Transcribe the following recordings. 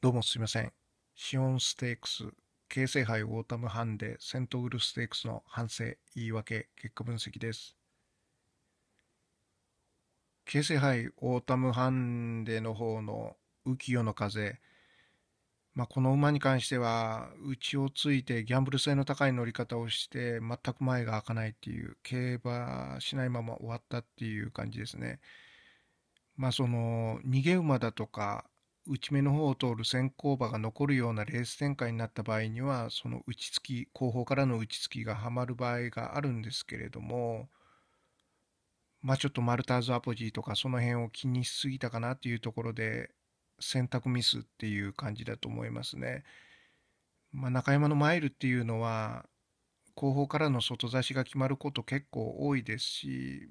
どうもすみません。シオンステークス、京成杯オータムハンデ、セントウルステークスの反省、言い訳、結果分析です。京成杯オータムハンデの方の浮世の風、まあ、この馬に関しては、うちをついてギャンブル性の高い乗り方をして、全く前が開かないっていう、競馬しないまま終わったっていう感じですね。まあその逃げ馬だとか内目の方を通る先行馬が残るようなレース展開になった場合には、その打ち付き、後方からの打ち付きがはまる場合があるんですけれども、まあちょっとマルターズアポジーとかその辺を気にしすぎたかなというところで、選択ミスっていう感じだと思いますね。まあ、中山のマイルっていうのは、後方からの外差しが決まること結構多いですし、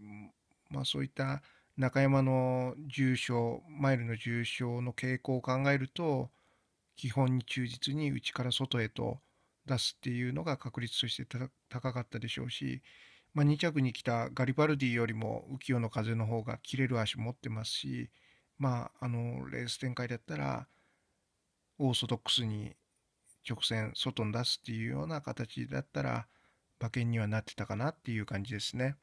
まあそういった中山の重症マイルの重症の傾向を考えると基本に忠実に内から外へと出すっていうのが確率として高かったでしょうし、まあ、2着に来たガリバルディよりも浮世の風の方が切れる足持ってますし、まあ、あのレース展開だったらオーソドックスに直線外に出すっていうような形だったら馬券にはなってたかなっていう感じですね。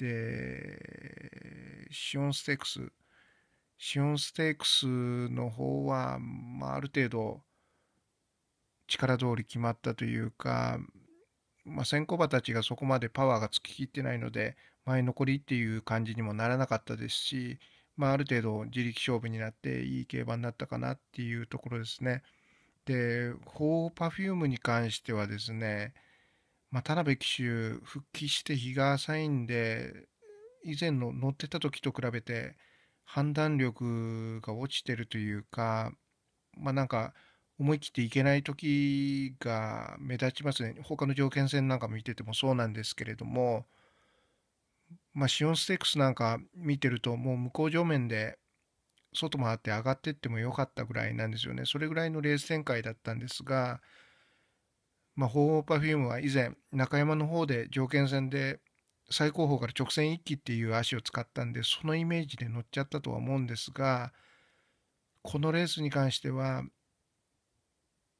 で、シオンステークス、シオンステークスの方は、まあ、ある程度、力通り決まったというか、まあ、先行馬たちがそこまでパワーがつききってないので、前残りっていう感じにもならなかったですし、まあ、ある程度自力勝負になっていい競馬になったかなっていうところですね。で、ホーパフュームに関してはですね、まあ、田辺騎手復帰して日が浅いんで以前の乗ってた時と比べて判断力が落ちてるというかまあなんか思い切っていけない時が目立ちますね他の条件戦なんか見ててもそうなんですけれどもまあシオンステークスなんか見てるともう向こう上面で外回って上がってってもよかったぐらいなんですよねそれぐらいのレース展開だったんですがまあ、方法 p e r f は以前、中山の方で条件戦で最高峰から直線一気っていう足を使ったんで、そのイメージで乗っちゃったとは思うんですが、このレースに関しては、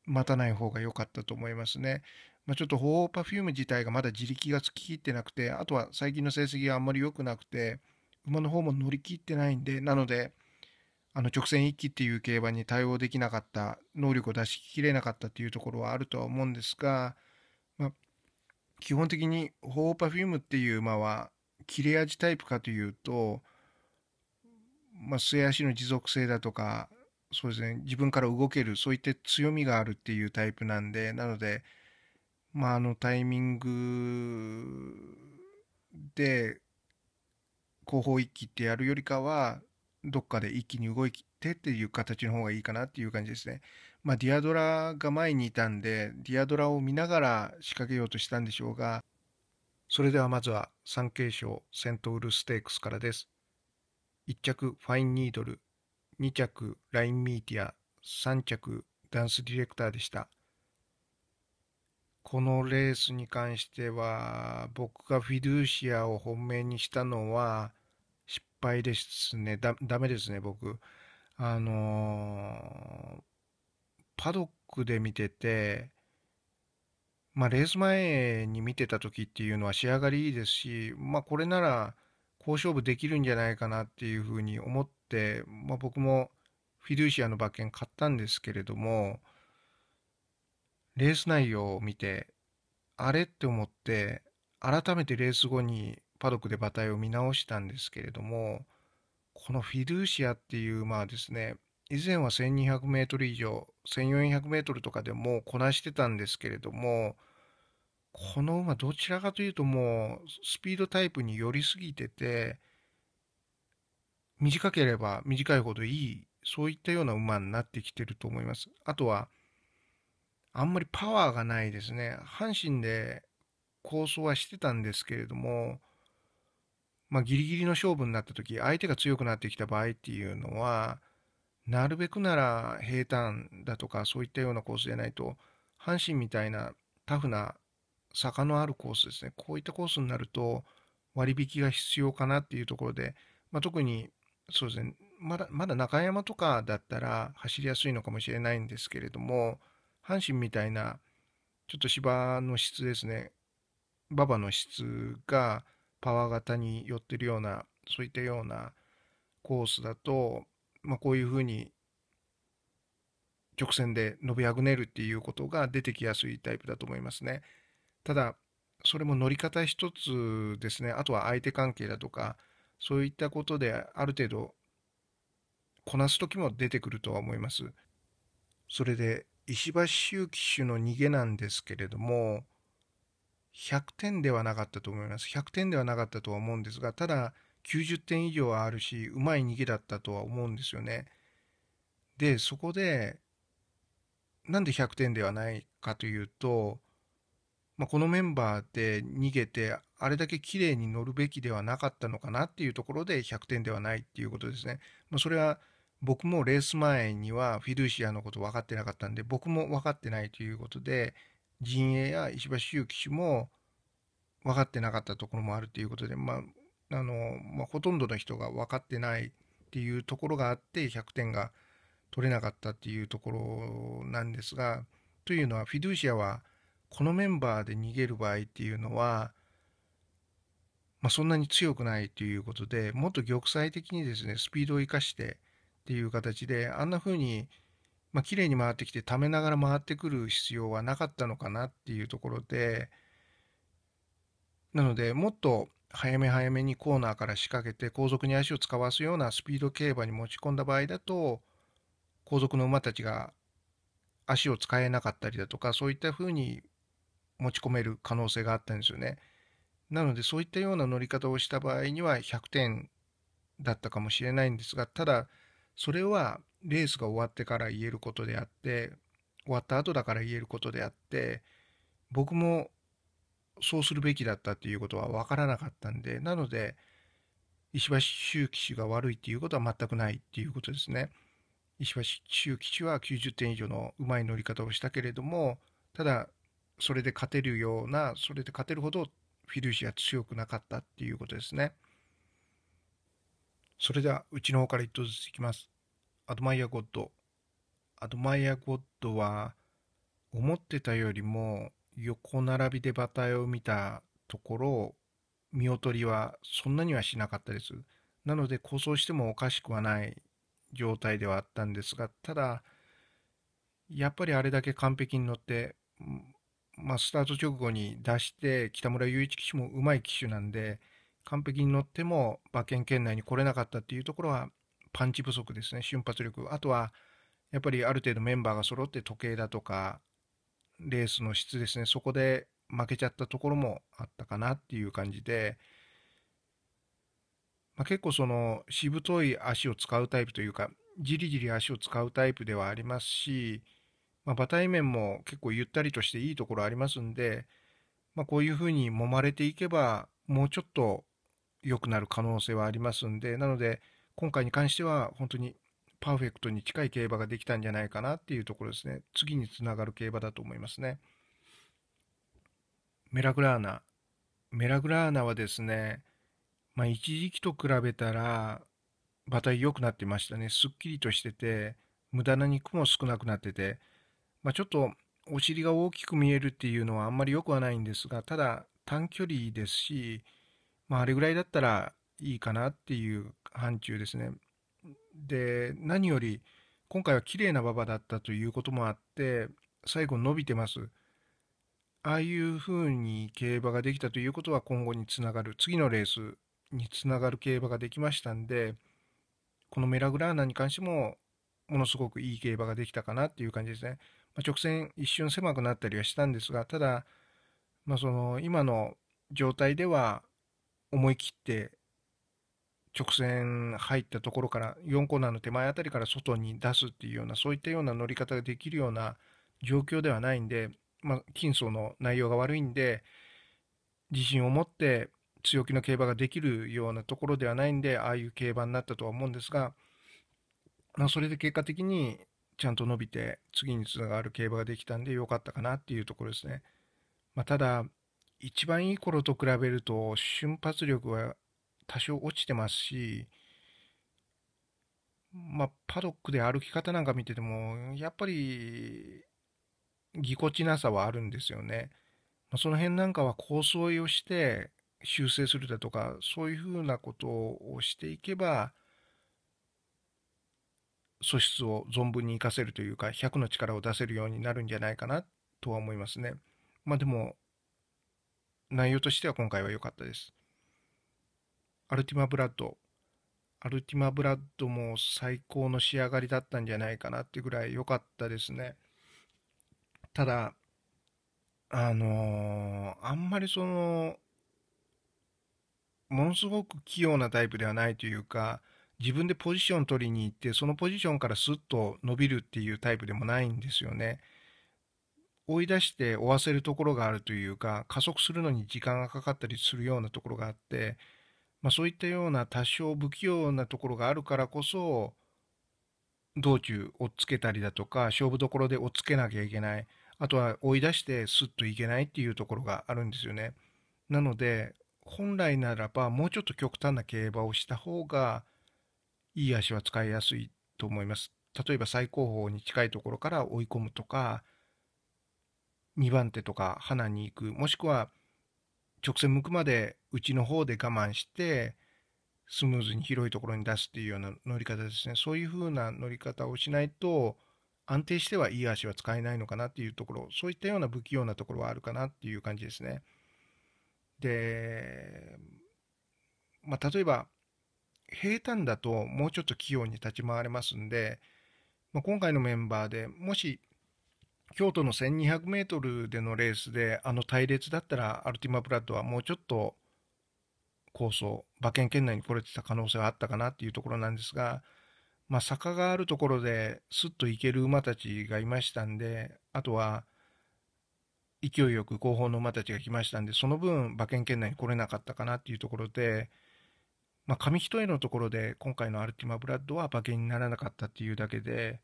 待たない方が良かったと思いますね。まあ、ちょっと鳳凰パフューム自体がまだ自力がつききってなくて、あとは最近の成績があんまり良くなくて、馬の方も乗り切ってないんで、なので、あの直線一気っていう競馬に対応できなかった能力を出しきれなかったっていうところはあるとは思うんですが、まあ、基本的にホーパフィウムっていう馬は切れ味タイプかというと、まあ、末足の持続性だとかそうですね自分から動けるそういった強みがあるっていうタイプなんでなので、まあ、あのタイミングで後方一気ってやるよりかはどっかで一気に動いてっていう形の方がいいかなっていう感じですね。まあ、ディアドラが前にいたんで、ディアドラを見ながら仕掛けようとしたんでしょうが、それではまずは3継賞セントウルステークスからです。1着ファインニードル、2着ラインミーティア、3着ダンスディレクターでした。このレースに関しては、僕がフィドゥーシアを本命にしたのは、失敗ですね。だ、ダメですね、僕。あのー、パドックで見てて、まあ、レース前に見てた時っていうのは仕上がりいいですし、まあ、これなら好勝負できるんじゃないかなっていうふうに思って、まあ、僕もフィルシアの馬券買ったんですけれども、レース内容を見て、あれって思って、改めてレース後にパドックで馬体を見直したんですけれども、このフィルーシアっていう、まあですね、以前は1200メートル以上、1400メートルとかでもこなしてたんですけれども、この馬どちらかというともうスピードタイプに寄りすぎてて、短ければ短いほどいい、そういったような馬になってきてると思います。あとは、あんまりパワーがないですね。阪神で構想はしてたんですけれども、まあ、ギリギリの勝負になった時相手が強くなってきた場合っていうのはなるべくなら平坦だとかそういったようなコースでないと阪神みたいなタフな坂のあるコースですねこういったコースになると割引が必要かなっていうところで、まあ、特にそうですねまだまだ中山とかだったら走りやすいのかもしれないんですけれども阪神みたいなちょっと芝の質ですね馬場の質がパワー型に寄ってるようなそういったようなコースだと、まあ、こういうふうに直線で伸びあぐねるっていうことが出てきやすいタイプだと思いますね。ただそれも乗り方一つですねあとは相手関係だとかそういったことである程度こなす時も出てくるとは思います。それで石橋周騎手の逃げなんですけれども100点ではなかったと思います。100点ではなかったとは思うんですが、ただ90点以上はあるし、うまい逃げだったとは思うんですよね。で、そこで、なんで100点ではないかというと、まあ、このメンバーで逃げて、あれだけ綺麗に乗るべきではなかったのかなっていうところで100点ではないっていうことですね。まあ、それは僕もレース前にはフィルシアのこと分かってなかったんで、僕も分かってないということで、陣営や石橋勇樹氏も分かってなかったところもあるということで、まああのまあ、ほとんどの人が分かってないっていうところがあって100点が取れなかったっていうところなんですがというのはフィドゥーシアはこのメンバーで逃げる場合っていうのは、まあ、そんなに強くないということでもっと玉砕的にですねスピードを生かしてっていう形であんな風にまあ、綺麗に回ってきて溜めながら回ってくる必要はなかったのかなっていうところでなのでもっと早め早めにコーナーから仕掛けて後続に足を使わすようなスピード競馬に持ち込んだ場合だと後続の馬たちが足を使えなかったりだとかそういったふうに持ち込める可能性があったんですよね。なのでそういったような乗り方をした場合には100点だったかもしれないんですがただそれはレースが終わってから言えることであって終わった後だから言えることであって僕もそうするべきだったっていうことは分からなかったんでなので石橋周騎手が悪いっていうことは全くないっていうことですね。石橋周騎手は90点以上のうまい乗り方をしたけれどもただそれで勝てるようなそれで勝てるほどフィルシア強くなかったっていうことですね。それではうちの方から1頭ずついきます。アドマイアゴッド。アドマイアゴッドは、思ってたよりも横並びで馬体を見たところ、見劣りはそんなにはしなかったです。なので構想してもおかしくはない状態ではあったんですが、ただ、やっぱりあれだけ完璧に乗って、まあ、スタート直後に出して、北村雄一騎手もうまい騎手なんで、完璧に乗っても馬券圏内に来れなかったっていうところは、パンチ不足ですね、瞬発力。あとは、やっぱりある程度メンバーが揃って時計だとか、レースの質ですね、そこで負けちゃったところもあったかなっていう感じで、まあ、結構そのしぶとい足を使うタイプというか、じりじり足を使うタイプではありますし、まあ、馬体面も結構ゆったりとしていいところありますんで、まあ、こういうふうに揉まれていけば、もうちょっと良くなる可能性はありますんで、なので、今回に関しては本当にパーフェクトに近い競馬ができたんじゃないかなっていうところですね。次につながる競馬だと思いますね。メラグラーナ。メラグラーナはですね、まあ、一時期と比べたら、馬体良くなってましたね。すっきりとしてて、無駄な肉も少なくなってて、まあ、ちょっとお尻が大きく見えるっていうのはあんまり良くはないんですが、ただ短距離ですし、まあ、あれぐらいだったらいいかなっていう範疇ですね。で何より今回は綺麗な馬場だったということもあって最後伸びてます。ああいう風に競馬ができたということは今後につながる次のレースにつながる競馬ができましたんでこのメラグラーナに関してもものすごくいい競馬ができたかなっていう感じですね。まあ、直線一瞬狭くなったりはしたんですがただ、まあ、その今の状態では思い切って直線入ったところから4コーナーの手前あたりから外に出すっていうようなそういったような乗り方ができるような状況ではないんで、まあ、金層の内容が悪いんで自信を持って強気の競馬ができるようなところではないんでああいう競馬になったとは思うんですが、まあ、それで結果的にちゃんと伸びて次につながる競馬ができたんで良かったかなっていうところですね。まあ、ただ一番いい頃と比べると瞬発力は多少落ちてますし、まあ、パドックで歩き方なんか見てても、やっぱり、ぎこちなさはあるんですよね。まあ、その辺なんかは構想をして修正するだとか、そういうふうなことをしていけば、素質を存分に活かせるというか、100の力を出せるようになるんじゃないかなとは思いますね。まあでも、内容としては今回は良かったです。アルティマブラッド。アルティマブラッドも最高の仕上がりだったんじゃないかなってぐらい良かったですね。ただ、あのー、あんまりその、ものすごく器用なタイプではないというか、自分でポジション取りに行って、そのポジションからスッと伸びるっていうタイプでもないんですよね。追い出して追わせるところがあるというか、加速するのに時間がかかったりするようなところがあって、まあ、そういったような多少不器用なところがあるからこそ道中をつけたりだとか勝負どころで追っつけなきゃいけないあとは追い出してスッといけないっていうところがあるんですよね。なので本来ならばもうちょっと極端な競馬をした方がいい足は使いやすいと思います。例えば最高峰に近いところから追い込むとか2番手とか花に行くもしくは直線向くまでうちの方で我慢して、スムーズに広いところに出すっていうような乗り方ですね。そういう風な乗り方をしないと、安定してはいい足は使えないのかなっていうところ、そういったような不器用なところはあるかなっていう感じですね。で、まあ、例えば、平坦だともうちょっと器用に立ち回れますんで、まあ、今回のメンバーでもし京都の1200 m でのレースで、あの隊列だったら、アルティマブラッドはもうちょっと構想、馬券圏内に来れてた可能性はあったかなっていうところなんですが、まあ、坂があるところで、スッと行ける馬たちがいましたんで、あとは、勢いよく後方の馬たちが来ましたんで、その分、馬券圏内に来れなかったかなっていうところで、まあ、紙一重のところで、今回のアルティマブラッドは馬券にならなかったっていうだけで、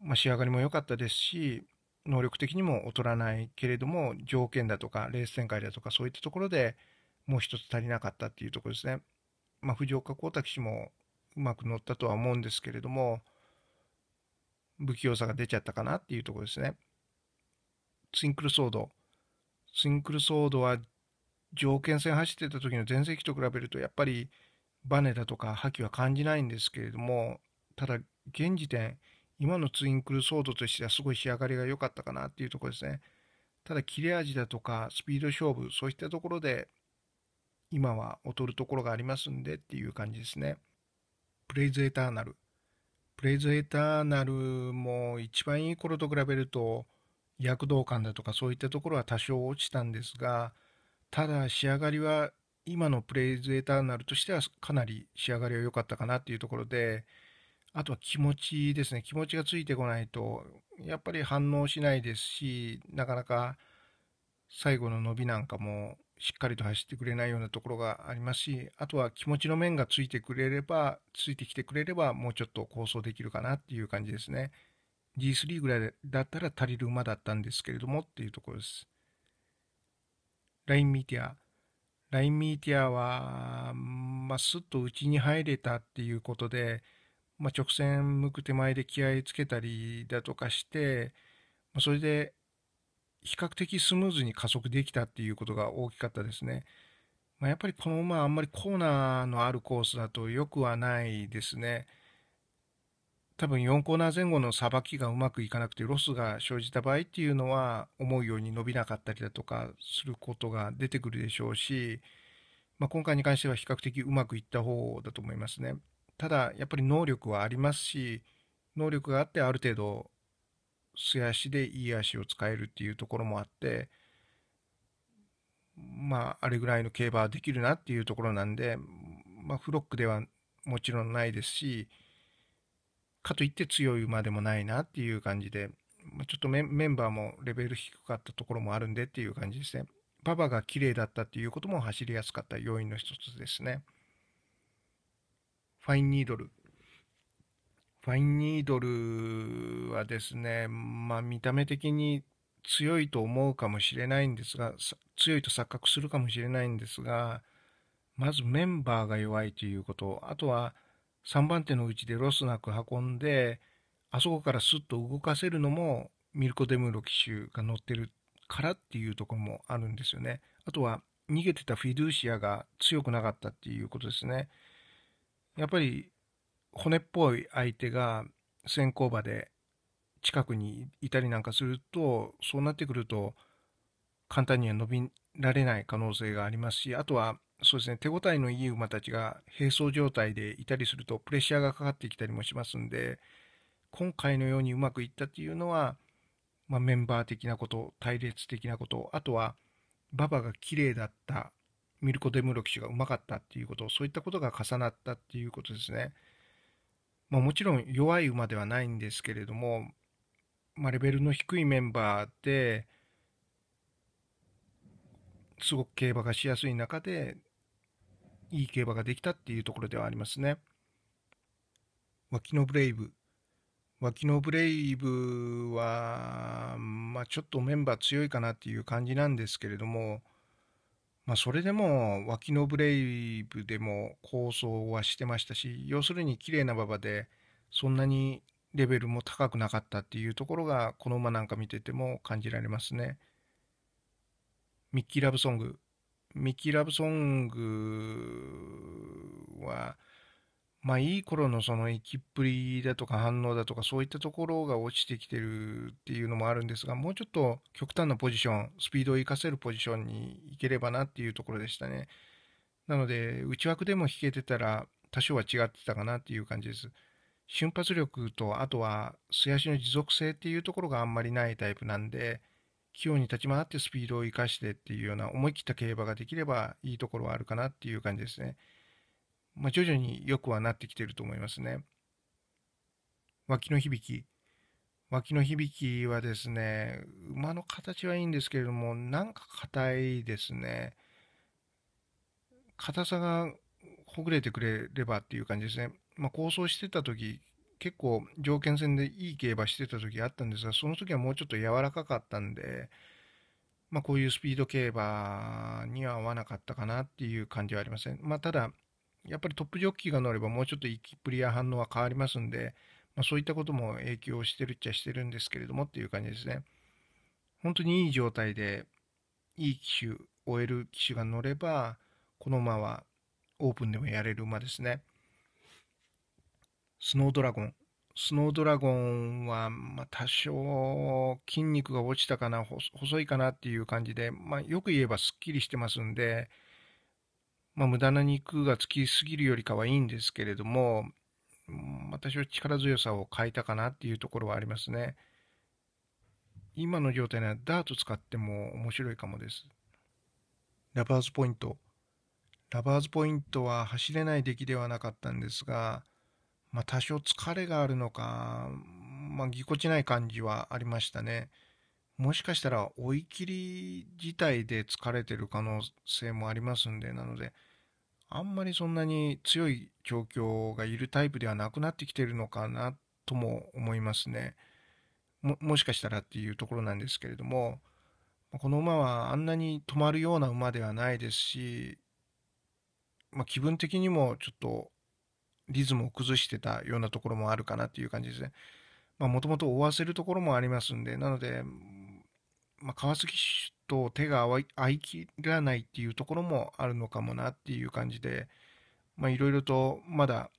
まあ、仕上がりも良かったですし、能力的にも劣らないけれども、条件だとか、レース展開だとか、そういったところでもう一つ足りなかったっていうところですね。まあ、藤岡光太騎もうまく乗ったとは思うんですけれども、不器用さが出ちゃったかなっていうところですね。ツインクルソード。ツインクルソードは条件戦走ってた時の全盛期と比べると、やっぱりバネだとか覇気は感じないんですけれども、ただ現時点、今のツインクルソードとしてはすごい仕上がりが良かったかなっていうところですね。ただ切れ味だとかスピード勝負、そういったところで今は劣るところがありますんでっていう感じですね。プレイズエターナル。プレイズエターナルも一番いい頃と比べると躍動感だとかそういったところは多少落ちたんですが、ただ仕上がりは今のプレイズエターナルとしてはかなり仕上がりは良かったかなっていうところで、あとは気持ちですね。気持ちがついてこないと、やっぱり反応しないですし、なかなか最後の伸びなんかもしっかりと走ってくれないようなところがありますし、あとは気持ちの面がついてくれれば、ついてきてくれれば、もうちょっと構想できるかなっていう感じですね。G3 ぐらいだったら足りる馬だったんですけれどもっていうところです。ラインミーティア。ラインミーティアは、まあ、すっと内に入れたっていうことで、まあ、直線向く手前で気合いつけたりだとかして、まあ、それで比較的スムーズに加速できたっていうことが大きかったですね。まあ、やっぱりこの馬あんまりコーナーのあるコースだと良くはないですね。多分4コーナー前後のさばきがうまくいかなくてロスが生じた場合っていうのは思うように伸びなかったりだとかすることが出てくるでしょうし、まあ、今回に関しては比較的うまくいった方だと思いますね。ただやっぱり能力はありますし能力があってある程度素足でいい足を使えるっていうところもあってまああれぐらいの競馬はできるなっていうところなんで、まあ、フロックではもちろんないですしかといって強い馬でもないなっていう感じで、まあ、ちょっとメンバーもレベル低かったところもあるんでっていう感じですね。馬場が綺麗だったっていうことも走りやすかった要因の一つですね。ファインニードル。ファインニードルはですね、まあ見た目的に強いと思うかもしれないんですが、強いと錯覚するかもしれないんですが、まずメンバーが弱いということ、あとは3番手のうちでロスなく運んで、あそこからスッと動かせるのもミルコ・デムーロ騎手が乗ってるからっていうところもあるんですよね。あとは逃げてたフィドゥーシアが強くなかったっていうことですね。やっぱり骨っぽい相手が先行馬で近くにいたりなんかするとそうなってくると簡単には伸びられない可能性がありますしあとはそうですね手応えのいい馬たちが並走状態でいたりするとプレッシャーがかかってきたりもしますんで今回のようにうまくいったっていうのは、まあ、メンバー的なこと隊列的なことあとは馬場が綺麗だったミルコ・デムロキ氏がうまかったっていうこと、そういったことが重なったっていうことですね。まあ、もちろん弱い馬ではないんですけれども、まあ、レベルの低いメンバーで、すごく競馬がしやすい中で、いい競馬ができたっていうところではありますね。脇のブレイブ。脇のブレイブは、まあ、ちょっとメンバー強いかなっていう感じなんですけれども、まあ、それでも脇のブレイブでも構想はしてましたし要するに綺麗な馬場でそんなにレベルも高くなかったっていうところがこの馬なんか見てても感じられますね。ミッキー・ラブソングミッキー・ラブソングはまあ、いい頃のその生きっぷりだとか反応だとかそういったところが落ちてきてるっていうのもあるんですが、もうちょっと極端なポジション、スピードを活かせるポジションに行ければなっていうところでしたね。なので、内枠でも引けてたら多少は違ってたかなっていう感じです。瞬発力と、あとは素足の持続性っていうところがあんまりないタイプなんで、器用に立ち回ってスピードを活かしてっていうような思い切った競馬ができればいいところはあるかなっていう感じですね。まあ、徐々に良くはなってきてると思いますね。脇の響き。脇の響きはですね、馬の形はいいんですけれども、なんか硬いですね。硬さがほぐれてくれればっていう感じですね。まあ、構想してた時、結構条件戦でいい競馬してた時あったんですが、その時はもうちょっと柔らかかったんで、まあ、こういうスピード競馬には合わなかったかなっていう感じはありません。まあ、ただ、やっぱりトップジョッキーが乗ればもうちょっと息きっぷりや反応は変わりますんで、まあ、そういったことも影響してるっちゃしてるんですけれどもっていう感じですね。本当にいい状態で、いい機種、終える機種が乗れば、この馬はオープンでもやれる馬ですね。スノードラゴン。スノードラゴンは、ま多少筋肉が落ちたかな、細いかなっていう感じで、まあ、よく言えばすっきりしてますんで、まあ、無駄な肉がつきすぎるよりかはいいんですけれども、うん、私は力強さを変えたかなっていうところはありますね。今の状態ならダート使っても面白いかもです。ラバーズポイント。ラバーズポイントは走れない出来ではなかったんですが、まあ、多少疲れがあるのか、まあ、ぎこちない感じはありましたね。もしかしたら追い切り自体で疲れてる可能性もありますんで、なので、あんまりそんなに強い状況がいるタイプではなくなってきてるのかなとも思いますね。ももしかしたらっていうところなんですけれども、この馬はあんなに止まるような馬ではないですし、まあ、気分的にもちょっとリズムを崩してたようなところもあるかなっていう感じですね。もともと追わせるところもありますんで、なので、まあ、川崎市と手が合いきらないっていうところもあるのかもなっていう感じで、まいろいろとまだ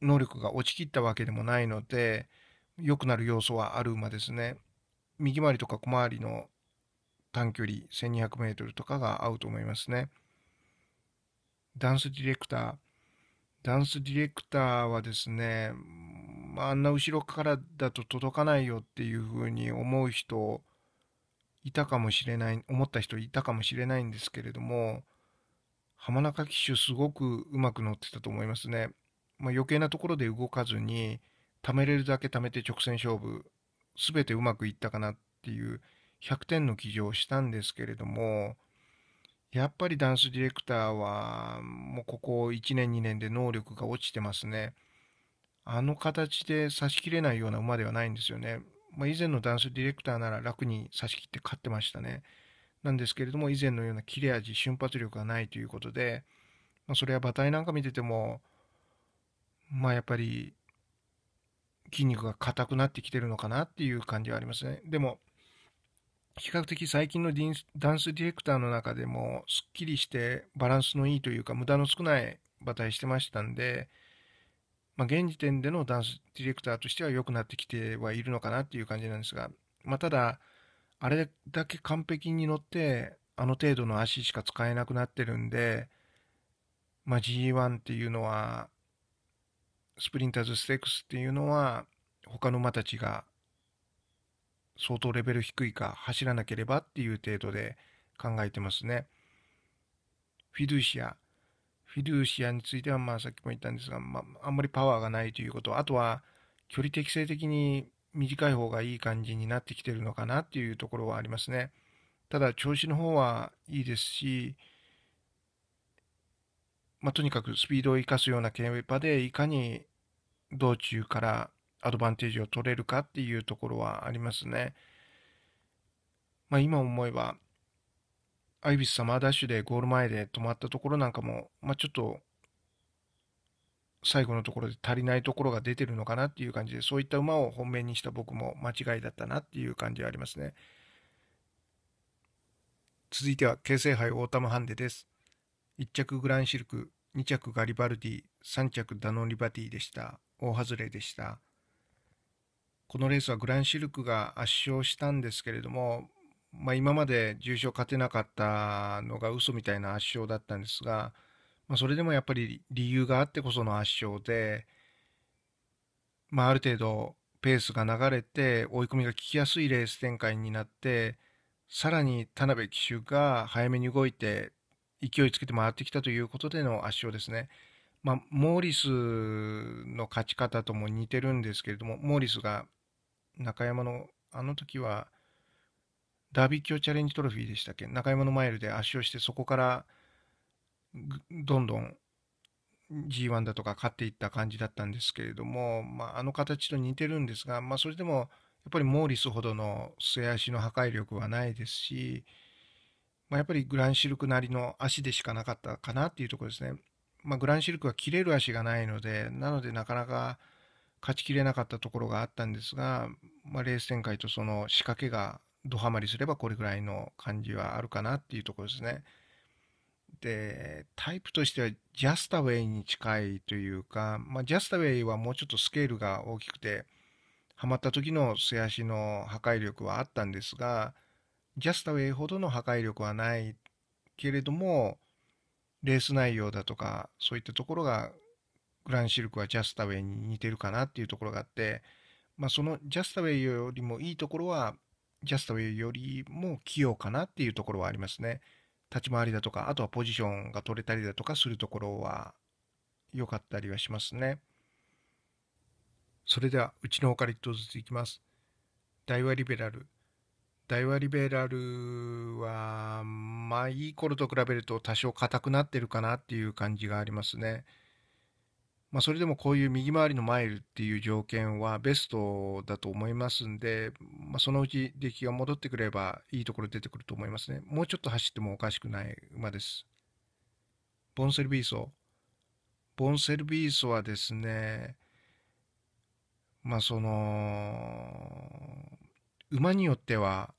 能力が落ちきったわけでもないので良くなる要素はある馬ですね。右回りとか小回りの短距離 1200m とかが合うと思いますね。ダンスディレクター。ダンスディレクターはですね、まあ、あんな後ろからだと届かないよっていうふうに思う人いたかもしれない思った人いたかもしれないんですけれども浜中騎手すごくうまく乗ってたと思いますね、まあ、余計なところで動かずに貯めれるだけ貯めて直線勝負全てうまくいったかなっていう100点の騎乗をしたんですけれどもやっぱりダンスディレクターはもうここ1年2年で能力が落ちてますね。あの形で差し切れないような馬ではないんですよね。まあ、以前のダンスディレクターなら楽に差し切って勝ってましたね。なんですけれども、以前のような切れ味、瞬発力がないということで、まあ、それは馬体なんか見てても、まあやっぱり筋肉が硬くなってきてるのかなっていう感じはありますね。でも、比較的最近のダンスディレクターの中でも、すっきりしてバランスのいいというか、無駄の少ない馬体してましたんで、まあ、現時点でのダンスディレクターとしては良くなってきてはいるのかなっていう感じなんですが、まあ、ただ、あれだけ完璧に乗って、あの程度の足しか使えなくなってるんで、まあ、G1 っていうのは、スプリンターズステークスっていうのは、他の馬たちが相当レベル低いか走らなければっていう程度で考えてますね。フィドゥシア、フィドゥシアについては、まあ、さっきも言ったんですが、まあ、あんまりパワーがないということ、あとは距離適正的に短い方がいい感じになってきてるのかなっていうところはありますね。ただ、調子の方はいいですし、まあ、とにかくスピードを生かすような競馬で、いかに道中からアドバンテージを取れるかっていうところはありますね。まあ、今思えば、アイビスサマーダッシュでゴール前で止まったところなんかも、まあ、ちょっと最後のところで足りないところが出てるのかなっていう感じで、そういった馬を本命にした僕も間違いだったなっていう感じはありますね。続いては、京成杯オータムハンデです。1着グランシルク、2着ガリバルディ、3着ダノンリバティでした。大外れでした。このレースはグランシルクが圧勝したんですけれども、まあ、今まで重賞勝てなかったのが嘘みたいな圧勝だったんですが、まあ、それでもやっぱり理由があってこその圧勝で、まあ、ある程度ペースが流れて追い込みが効きやすいレース展開になってさらに田辺騎手が早めに動いて勢いつけて回ってきたということでの圧勝ですね。まあ、モーリスの勝ち方とも似てるんですけれどもモーリスが中山のあの時はダービー強チャレンジトロフィーでしたっけ中山のマイルで足をしてそこからどんどん G1 だとか勝っていった感じだったんですけれども、まあ、あの形と似てるんですが、まあ、それでもやっぱりモーリスほどの末足の破壊力はないですし、まあ、やっぱりグランシルクなりの足でしかなかったかなっていうところですね。まあ、グランシルクは切れる足がないので、なのでなかなか勝ちきれなかったところがあったんですが、まあ、レース展開とその仕掛けがドハマりすればこれぐらいの感じはあるかなっていうところですね。で、タイプとしてはジャスタウェイに近いというか、まあ、ジャスタウェイはもうちょっとスケールが大きくて、ハマった時の素足の破壊力はあったんですが、ジャスタウェイほどの破壊力はないけれども、レース内容だとか、そういったところが、グランシルクはジャスタウェイに似てるかなっていうところがあって、まあ、そのジャスタウェイよりもいいところは、ジャストウェイよりも器用かなっていうところはありますね。立ち回りだとか、あとはポジションが取れたりだとかするところは良かったりはしますね。それでは、うちのほか一1ずついきます。大和リベラル。大和リベラルは、まあ、いい頃と比べると多少硬くなってるかなっていう感じがありますね。まあ、それでもこういう右回りのマイルっていう条件はベストだと思いますんで、まあ、そのうち出来が戻ってくればいいところ出てくると思いますね。もうちょっと走ってもおかしくない馬です。ボンセルビーソ。ボンセルビーソはですね、まあその、馬によっては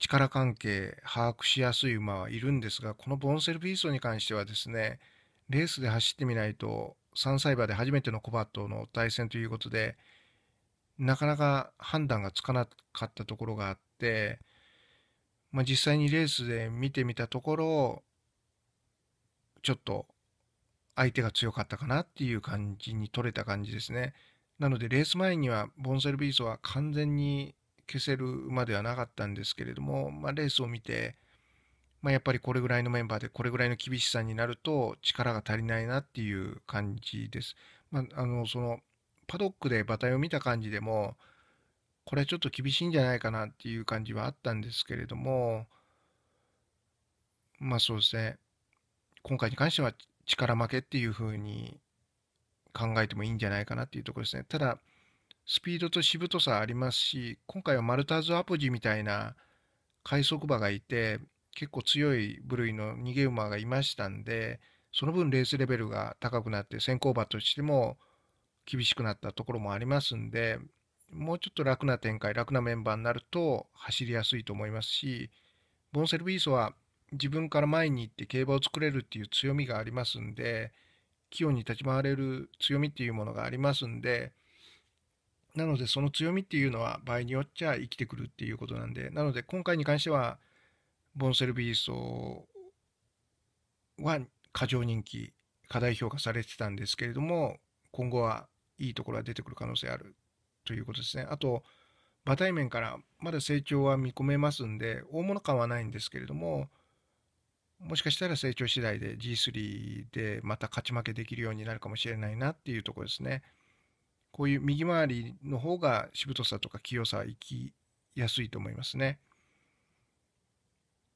力関係把握しやすい馬はいるんですが、このボンセルビーソに関してはですね、レースで走ってみないと3歳馬で初めてのコバとの対戦ということで、なかなか判断がつかなかったところがあって、まあ、実際にレースで見てみたところ、ちょっと相手が強かったかなっていう感じに取れた感じですね。なのでレース前にはボンセルビーソは完全に消せる馬ではなかったんですけれども、まあ、レースを見て、まあ、やっぱりこれぐらいのメンバーでこれぐらいの厳しさになると力が足りないなっていう感じです。まあ、あのそのパドックで馬体を見た感じでもこれはちょっと厳しいんじゃないかなっていう感じはあったんですけれどもまあそうですね今回に関しては力負けっていうふうに考えてもいいんじゃないかなっていうところですね。ただスピードとしぶとさありますし今回はマルターズ・アポジみたいな快速馬がいて結構強い部類の逃げ馬がいましたんで、その分レースレベルが高くなって先行馬としても厳しくなったところもありますんで、もうちょっと楽な展開、楽なメンバーになると走りやすいと思いますし、ボンセルビーソは自分から前に行って競馬を作れるっていう強みがありますんで、器用に立ち回れる強みっていうものがありますんで、なのでその強みっていうのは場合によっちゃ生きてくるっていうことなんで、なので今回に関してはボンセルビーストは過剰人気、過大評価されてたんですけれども、今後はいいところが出てくる可能性あるということですね。あと、馬体面からまだ成長は見込めますんで、大物感はないんですけれども、もしかしたら成長次第で G3 でまた勝ち負けできるようになるかもしれないなっていうところですね。こういう右回りの方がしぶとさとか器用さは生きやすいと思いますね。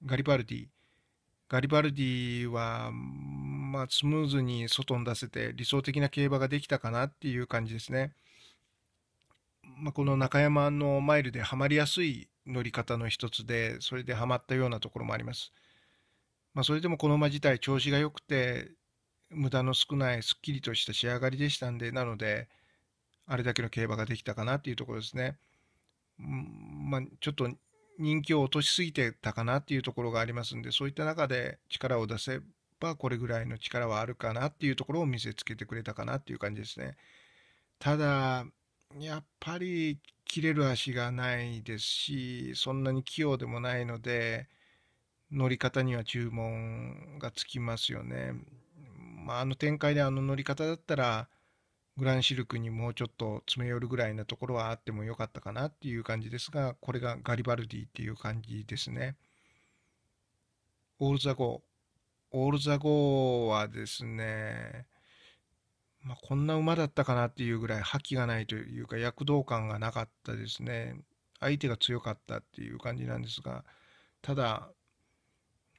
ガリバルディガリバルディは、まあ、スムーズに外に出せて理想的な競馬ができたかなっていう感じですね。まあ、この中山のマイルではまりやすい乗り方の一つでそれではまったようなところもあります。まあ、それでもこの馬自体調子が良くて無駄の少ないすっきりとした仕上がりでしたんでなのであれだけの競馬ができたかなっていうところですね。まあ、ちょっと人気を落としすぎてたかなっていうところがありますんで、そういった中で力を出せば、これぐらいの力はあるかなっていうところを見せつけてくれたかなっていう感じですね。ただ、やっぱり切れる足がないですし、そんなに器用でもないので、乗り方には注文がつきますよね。まあ、あの展開であの乗り方だったら、グランシルクにもうちょっと詰め寄るぐらいなところはあってもよかったかなっていう感じですが、これがガリバルディっていう感じですね。オールザゴー。オールザゴーはですね、まあ、こんな馬だったかなっていうぐらい覇気がないというか躍動感がなかったですね。相手が強かったっていう感じなんですが、ただ、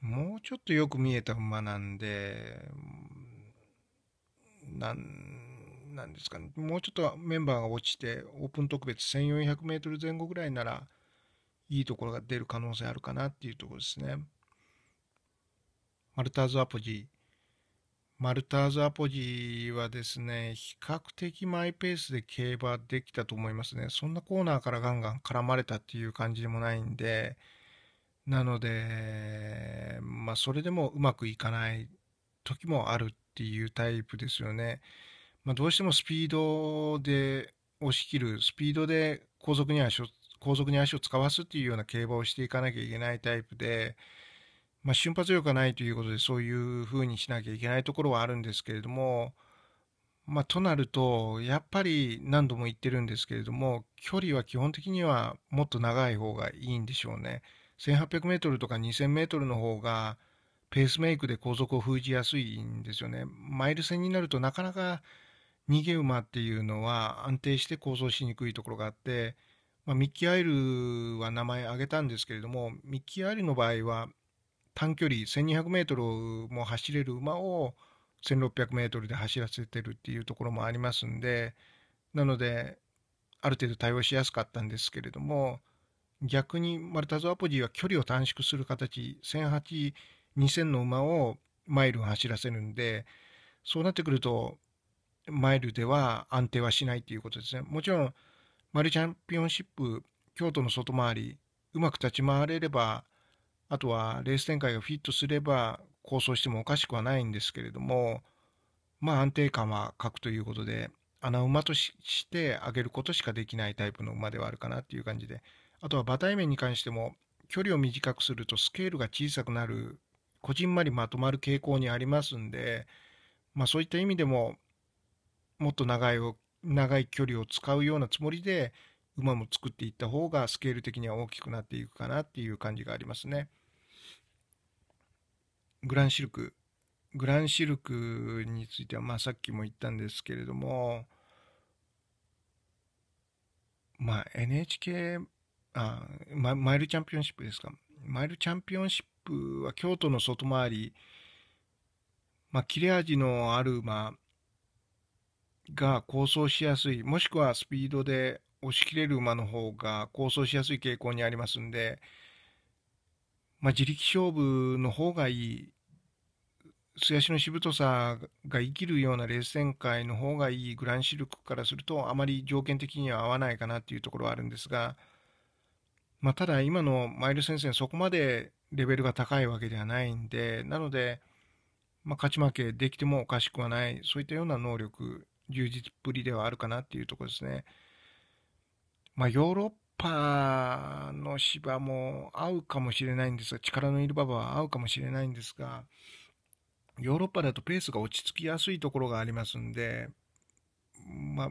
もうちょっとよく見えた馬なんで、なんなんですかね、もうちょっとメンバーが落ちて、オープン特別1400メートル前後ぐらいなら、いいところが出る可能性あるかなっていうところですね。マルターズアポジー。マルターズアポジはですね、比較的マイペースで競馬できたと思いますね。そんなコーナーからガンガン絡まれたっていう感じでもないんで、なので、まあ、それでもうまくいかない時もあるっていうタイプですよね。まあ、どうしてもスピードで押し切る、スピードで後続に足を後続に足を使わすっていうような競馬をしていかなきゃいけないタイプで、まあ、瞬発力がないということでそういうふうにしなきゃいけないところはあるんですけれども、まあ、となるとやっぱり何度も言ってるんですけれども距離は基本的にはもっと長い方がいいんでしょうね。1800m とか 2000m の方がペースメイクで後続を封じやすいんですよね。マイル戦になるとなかなか逃げ馬っていうのは安定して構想しにくいところがあって、まあ、ミッキー・アイルは名前挙げたんですけれどもミッキー・アイルの場合は短距離 1200m も走れる馬を 1600m で走らせてるっていうところもありますんでなのである程度対応しやすかったんですけれども逆にマルタゾ・アポジーは距離を短縮する形1 0 0 2 0 0 0の馬をマイル走らせるんでそうなってくるとマイルでは安定はしないということですね。もちろん、マルチャンピオンシップ、京都の外回り、うまく立ち回れれば、あとはレース展開がフィットすれば、構想してもおかしくはないんですけれども、まあ安定感は欠くということで、穴馬として上げることしかできないタイプの馬ではあるかなっていう感じで、あとは馬体面に関しても、距離を短くするとスケールが小さくなる、こじんまりまとまる傾向にありますんで、まあそういった意味でも、もっと長いを長い距離を使うようなつもりで馬も作っていった方がスケール的には大きくなっていくかなっていう感じがありますね。グランシルクグランシルクについては、まあ、さっきも言ったんですけれどもまあ NHK あママイルチャンピオンシップですかマイルチャンピオンシップは京都の外回りまあ切れ味のある馬、まあが構想しやすい、もしくはスピードで押し切れる馬の方が構想しやすい傾向にありますんで、まあ、自力勝負の方がいい、素足のしぶとさが生きるようなレース展開の方がいいグランシルクからすると、あまり条件的には合わないかなっていうところはあるんですが、まあ、ただ今のマイル先生、そこまでレベルが高いわけではないんで、なので、まあ、勝ち負けできてもおかしくはない、そういったような能力充実っぷりではあるかなっていうところですね。まあ、ヨーロッパの芝も合うかもしれないんですが、力のいる馬場は合うかもしれないんですが、ヨーロッパだとペースが落ち着きやすいところがありますんで、まあ、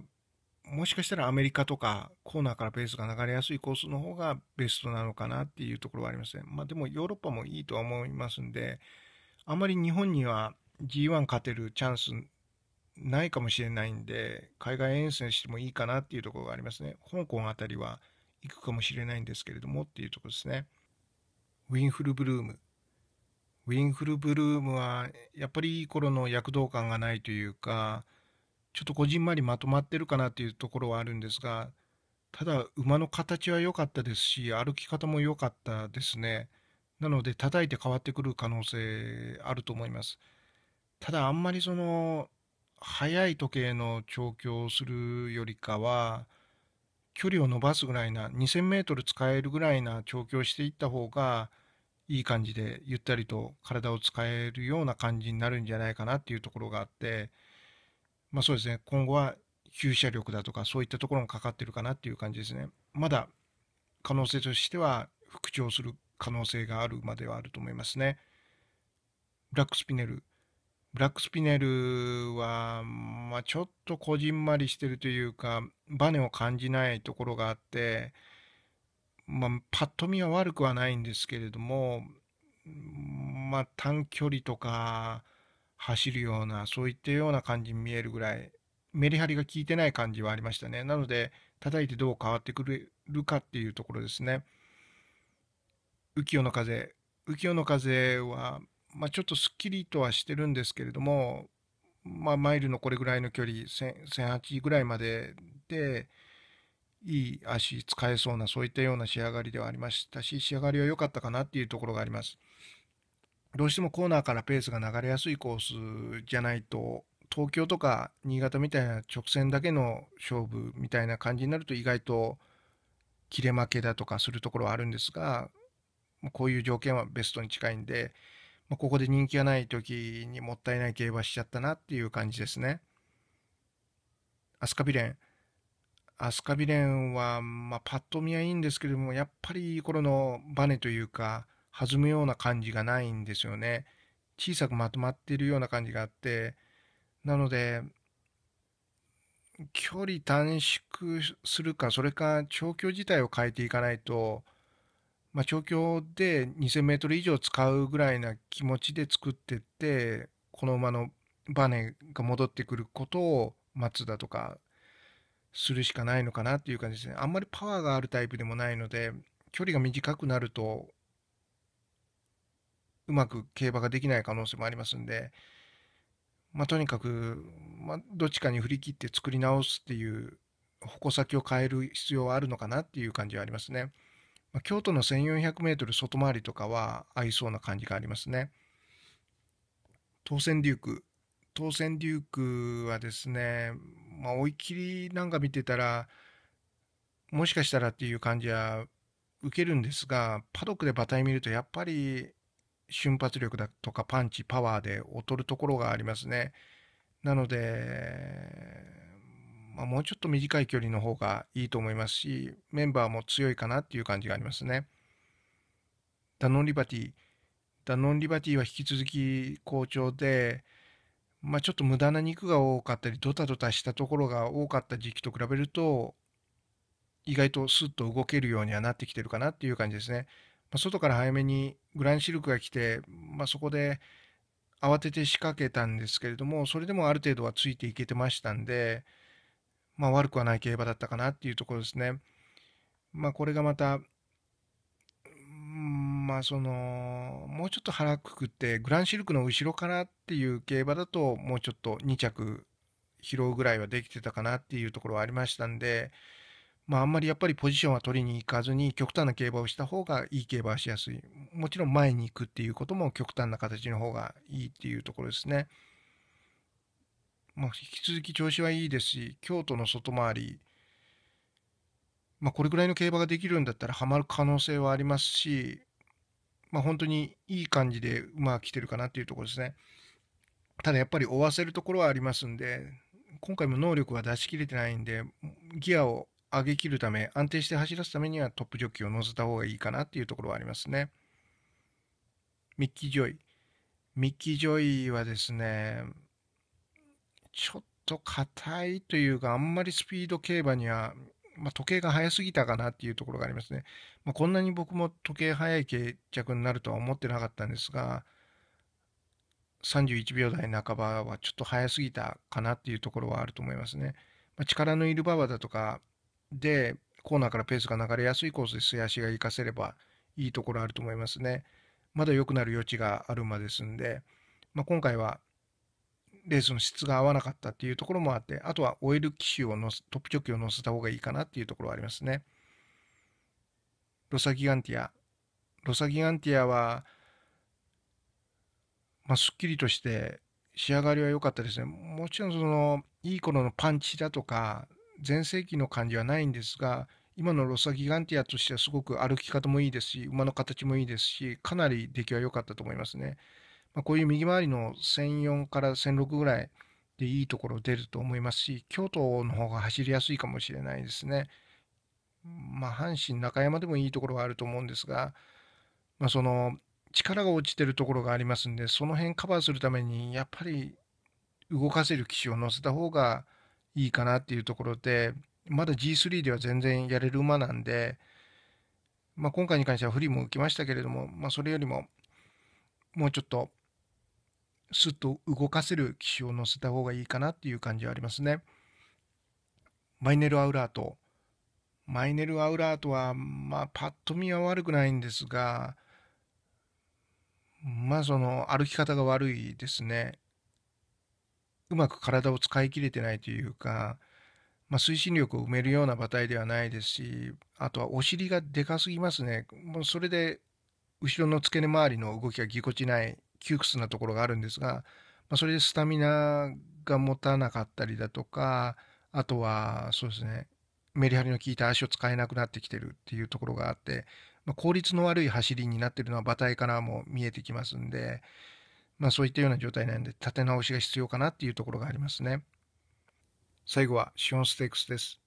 もしかしたらアメリカとかコーナーからペースが流れやすいコースの方がベストなのかなっていうところはありませね。まあ、でもヨーロッパもいいとは思いますんで、あまり日本には G1 勝てるチャンスないかもしれないんで、海外遠征してもいいかなっていうところがありますね。香港あたりは行くかもしれないんですけれどもっていうところですね。ウィンフルブルーム。ウィンフルブルームはやっぱりいい頃の躍動感がないというか、ちょっとこじんまりまとまってるかなっていうところはあるんですが、ただ馬の形は良かったですし、歩き方も良かったですね。なので叩いて変わってくる可能性あると思います。ただあんまりその速い時計の調教をするよりかは、距離を伸ばすぐらいな、2000メートル使えるぐらいな調教をしていった方が、いい感じでゆったりと体を使えるような感じになるんじゃないかなっていうところがあって、まあそうですね、今後は吸射力だとかそういったところもかかってるかなっていう感じですね。まだ可能性としては復調する可能性があるまではあると思いますね。ブラックスピネル、ブラックスピネルは、まあ、ちょっとこじんまりしてるというか、バネを感じないところがあって、まあ、パッと見は悪くはないんですけれども、まあ、短距離とか走るような、そういったような感じに見えるぐらい、メリハリが効いてない感じはありましたね。なので、叩いてどう変わってくるかっていうところですね。浮世の風。浮世の風は、まあ、ちょっとすっきりとはしてるんですけれども、まあ、マイルのこれぐらいの距離、1008ぐらいまでで、いい足使えそうな、そういったような仕上がりではありましたし、仕上がりは良かったかなっていうところがあります。どうしてもコーナーからペースが流れやすいコースじゃないと、東京とか新潟みたいな直線だけの勝負みたいな感じになると意外と切れ負けだとかするところはあるんですが、こういう条件はベストに近いんで、まあ、ここで人気がない時にもったいない競馬しちゃったなっていう感じですね。アスカビレン。アスカビレンは、まあ、パッと見はいいんですけども、やっぱり頃のバネというか、弾むような感じがないんですよね。小さくまとまっているような感じがあって、なので、距離短縮するか、それか調教自体を変えていかないと、まあ、調教で2000メートル以上使うぐらいな気持ちで作ってって、この馬のバネが戻ってくることを待つだとか、するしかないのかなっていう感じですね。あんまりパワーがあるタイプでもないので、距離が短くなると、うまく競馬ができない可能性もありますんで、まあ、とにかく、まあ、どっちかに振り切って作り直すっていう、矛先を変える必要はあるのかなっていう感じはありますね。まあ、京都の1400メートル外回りとかは合いそうな感じがありますね。当選デューク。当選デュークはですね、まあ、追い切りなんか見てたら、もしかしたらっていう感じは受けるんですが、パドックで馬体見るとやっぱり瞬発力だとかパンチ、パワーで劣るところがありますね。なので、まあ、もうちょっと短い距離の方がいいと思いますし、メンバーも強いかなっていう感じがありますね。ダノンリバティ。ダノンリバティは引き続き好調で、まあ、ちょっと無駄な肉が多かったり、ドタドタしたところが多かった時期と比べると、意外とスッと動けるようにはなってきてるかなっていう感じですね。まあ、外から早めにグランシルクが来て、まあ、そこで慌てて仕掛けたんですけれども、それでもある程度はついていけてましたんで、まあ、悪くはない競馬だったかなっていうところですね。まあ、これがまた、まあ、その、もうちょっと腹くくって、グランシルクの後ろからっていう競馬だと、もうちょっと2着拾うぐらいはできてたかなっていうところはありましたんで、まあ、あんまりやっぱりポジションは取りに行かずに極端な競馬をした方がいい競馬はしやすい。もちろん前に行くっていうことも極端な形の方がいいっていうところですね。まあ、引き続き調子はいいですし、京都の外回り、まあ、これぐらいの競馬ができるんだったらハマる可能性はありますし、まあ、本当にいい感じで馬が来てるかなっていうところですね。ただやっぱり追わせるところはありますんで、今回も能力は出し切れてないんで、ギアを上げきるため、安定して走らすためにはトップジョッキーを乗せた方がいいかなっていうところはありますね。ミッキー・ジョイ。ミッキー・ジョイはですね、ちょっと硬いというか、あんまりスピード競馬には、まあ、時計が早すぎたかなっていうところがありますね。まあ、こんなに僕も時計早い決着になるとは思ってなかったんですが、31秒台半ばはちょっと早すぎたかなっていうところはあると思いますね。まあ、力のいる馬場だとかで、コーナーからペースが流れやすいコースで素足が活かせればいいところあると思いますね。まだ良くなる余地がある馬ですんで、まあ、今回はレースの質が合わなかったっていうところもあって、あとはオイル機種をのトップチョッキを乗せた方がいいかなっていうところはありますね。ロサギガンティア。ロサギガンティアは、まあ、すっきりとして仕上がりは良かったですね。もちろんその、いい頃のパンチだとか、全盛期の感じはないんですが、今のロサギガンティアとしてはすごく歩き方もいいですし、馬の形もいいですし、かなり出来は良かったと思いますね。まあ、こういう右回りの1004から1006ぐらいでいいところ出ると思いますし、京都の方が走りやすいかもしれないですね。まあ、阪神中山でもいいところはあると思うんですが、まあ、その力が落ちてるところがありますんで、その辺カバーするために、やっぱり動かせる機種を乗せた方がいいかなっていうところで、まだ G3 では全然やれる馬なんで、まあ、今回に関してはフリーも浮きましたけれども、まあ、それよりも、もうちょっとすっと動かせる機種を載せた方がいいかなっていう感じはありますね。マイネルアウラート。マイネルアウラートは、まあ、パッと見は悪くないんですが、まあ、その、歩き方が悪いですね。うまく体を使い切れてないというか、まあ、推進力を埋めるような馬体ではないですし、あとはお尻がでかすぎますね。もうそれで、後ろの付け根周りの動きがぎこちない窮屈なところがあるんですが、まあ、それでスタミナが持たなかったりだとか、あとは、そうですね、メリハリの効いた足を使えなくなってきてるっていうところがあって、まあ、効率の悪い走りになってるのは馬体からも見えてきますんで、まあ、そういったような状態なんで立て直しが必要かなっていうところがありますね。最後はシオンステークスです。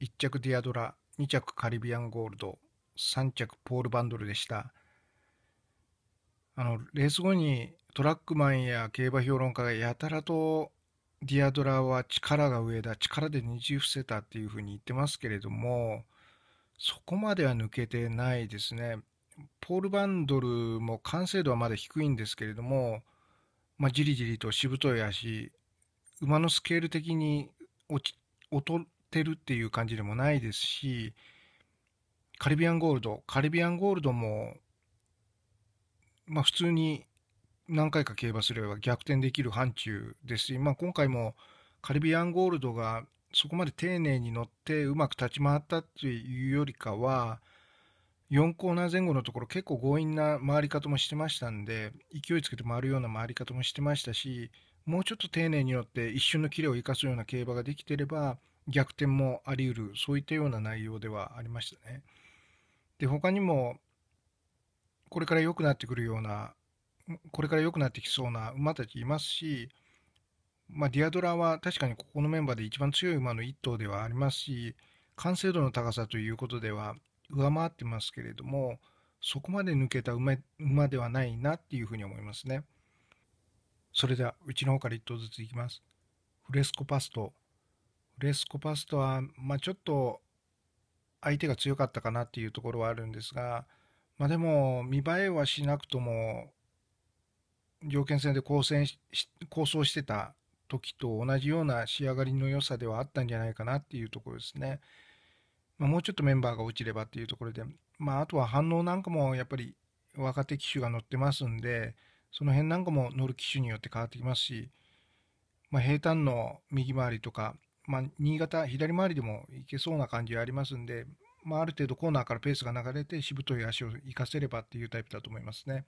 1着ディアドラ、2着カリビアンゴールド、3着ポールバンドルでした。あのレース後にトラックマンや競馬評論家がやたらとディアドラは力が上だ力でねじ伏せたっていうふうに言ってますけれどもそこまでは抜けてないですねポール・バンドルも完成度はまだ低いんですけれども、まあ、じりじりとしぶとい足馬のスケール的に落ち劣ってるっていう感じでもないですしカリビアンゴールドカリビアンゴールドもまあ、普通に何回か競馬すれば逆転できる範疇ですし、まあ、今回もカリビアンゴールドがそこまで丁寧に乗ってうまく立ち回ったっていうよりかは4コーナー前後のところ結構強引な回り方もしてましたんで勢いつけて回るような回り方もしてましたしもうちょっと丁寧に乗って一瞬のキレを生かすような競馬ができてれば逆転もありうるそういったような内容ではありましたね。で他にもこれから良くなってくるような、これから良くなってきそうな馬たちいますし、まあ、ディアドラは確かにここのメンバーで一番強い馬の1頭ではありますし、完成度の高さということでは上回ってますけれども、そこまで抜けた馬馬ではないなっていうふうに思いますね。それでは、うちの方から1頭ずついきます。フレスコパスト。フレスコパストは、まあ、ちょっと相手が強かったかなっていうところはあるんですが、まあでも、見栄えはしなくとも、条件戦で交戦し構想してた時と同じような仕上がりの良さではあったんじゃないかなっていうところですね。まあ、もうちょっとメンバーが落ちればっていうところで、まあ、あとは反応なんかもやっぱり若手機種が乗ってますんで、その辺なんかも乗る機種によって変わってきますし、まあ、平坦の右回りとか、まあ、新潟、左回りでもいけそうな感じはありますんで、まあ、ある程度コーナーからペースが流れてしぶとい足を生かせればっていうタイプだと思いますね。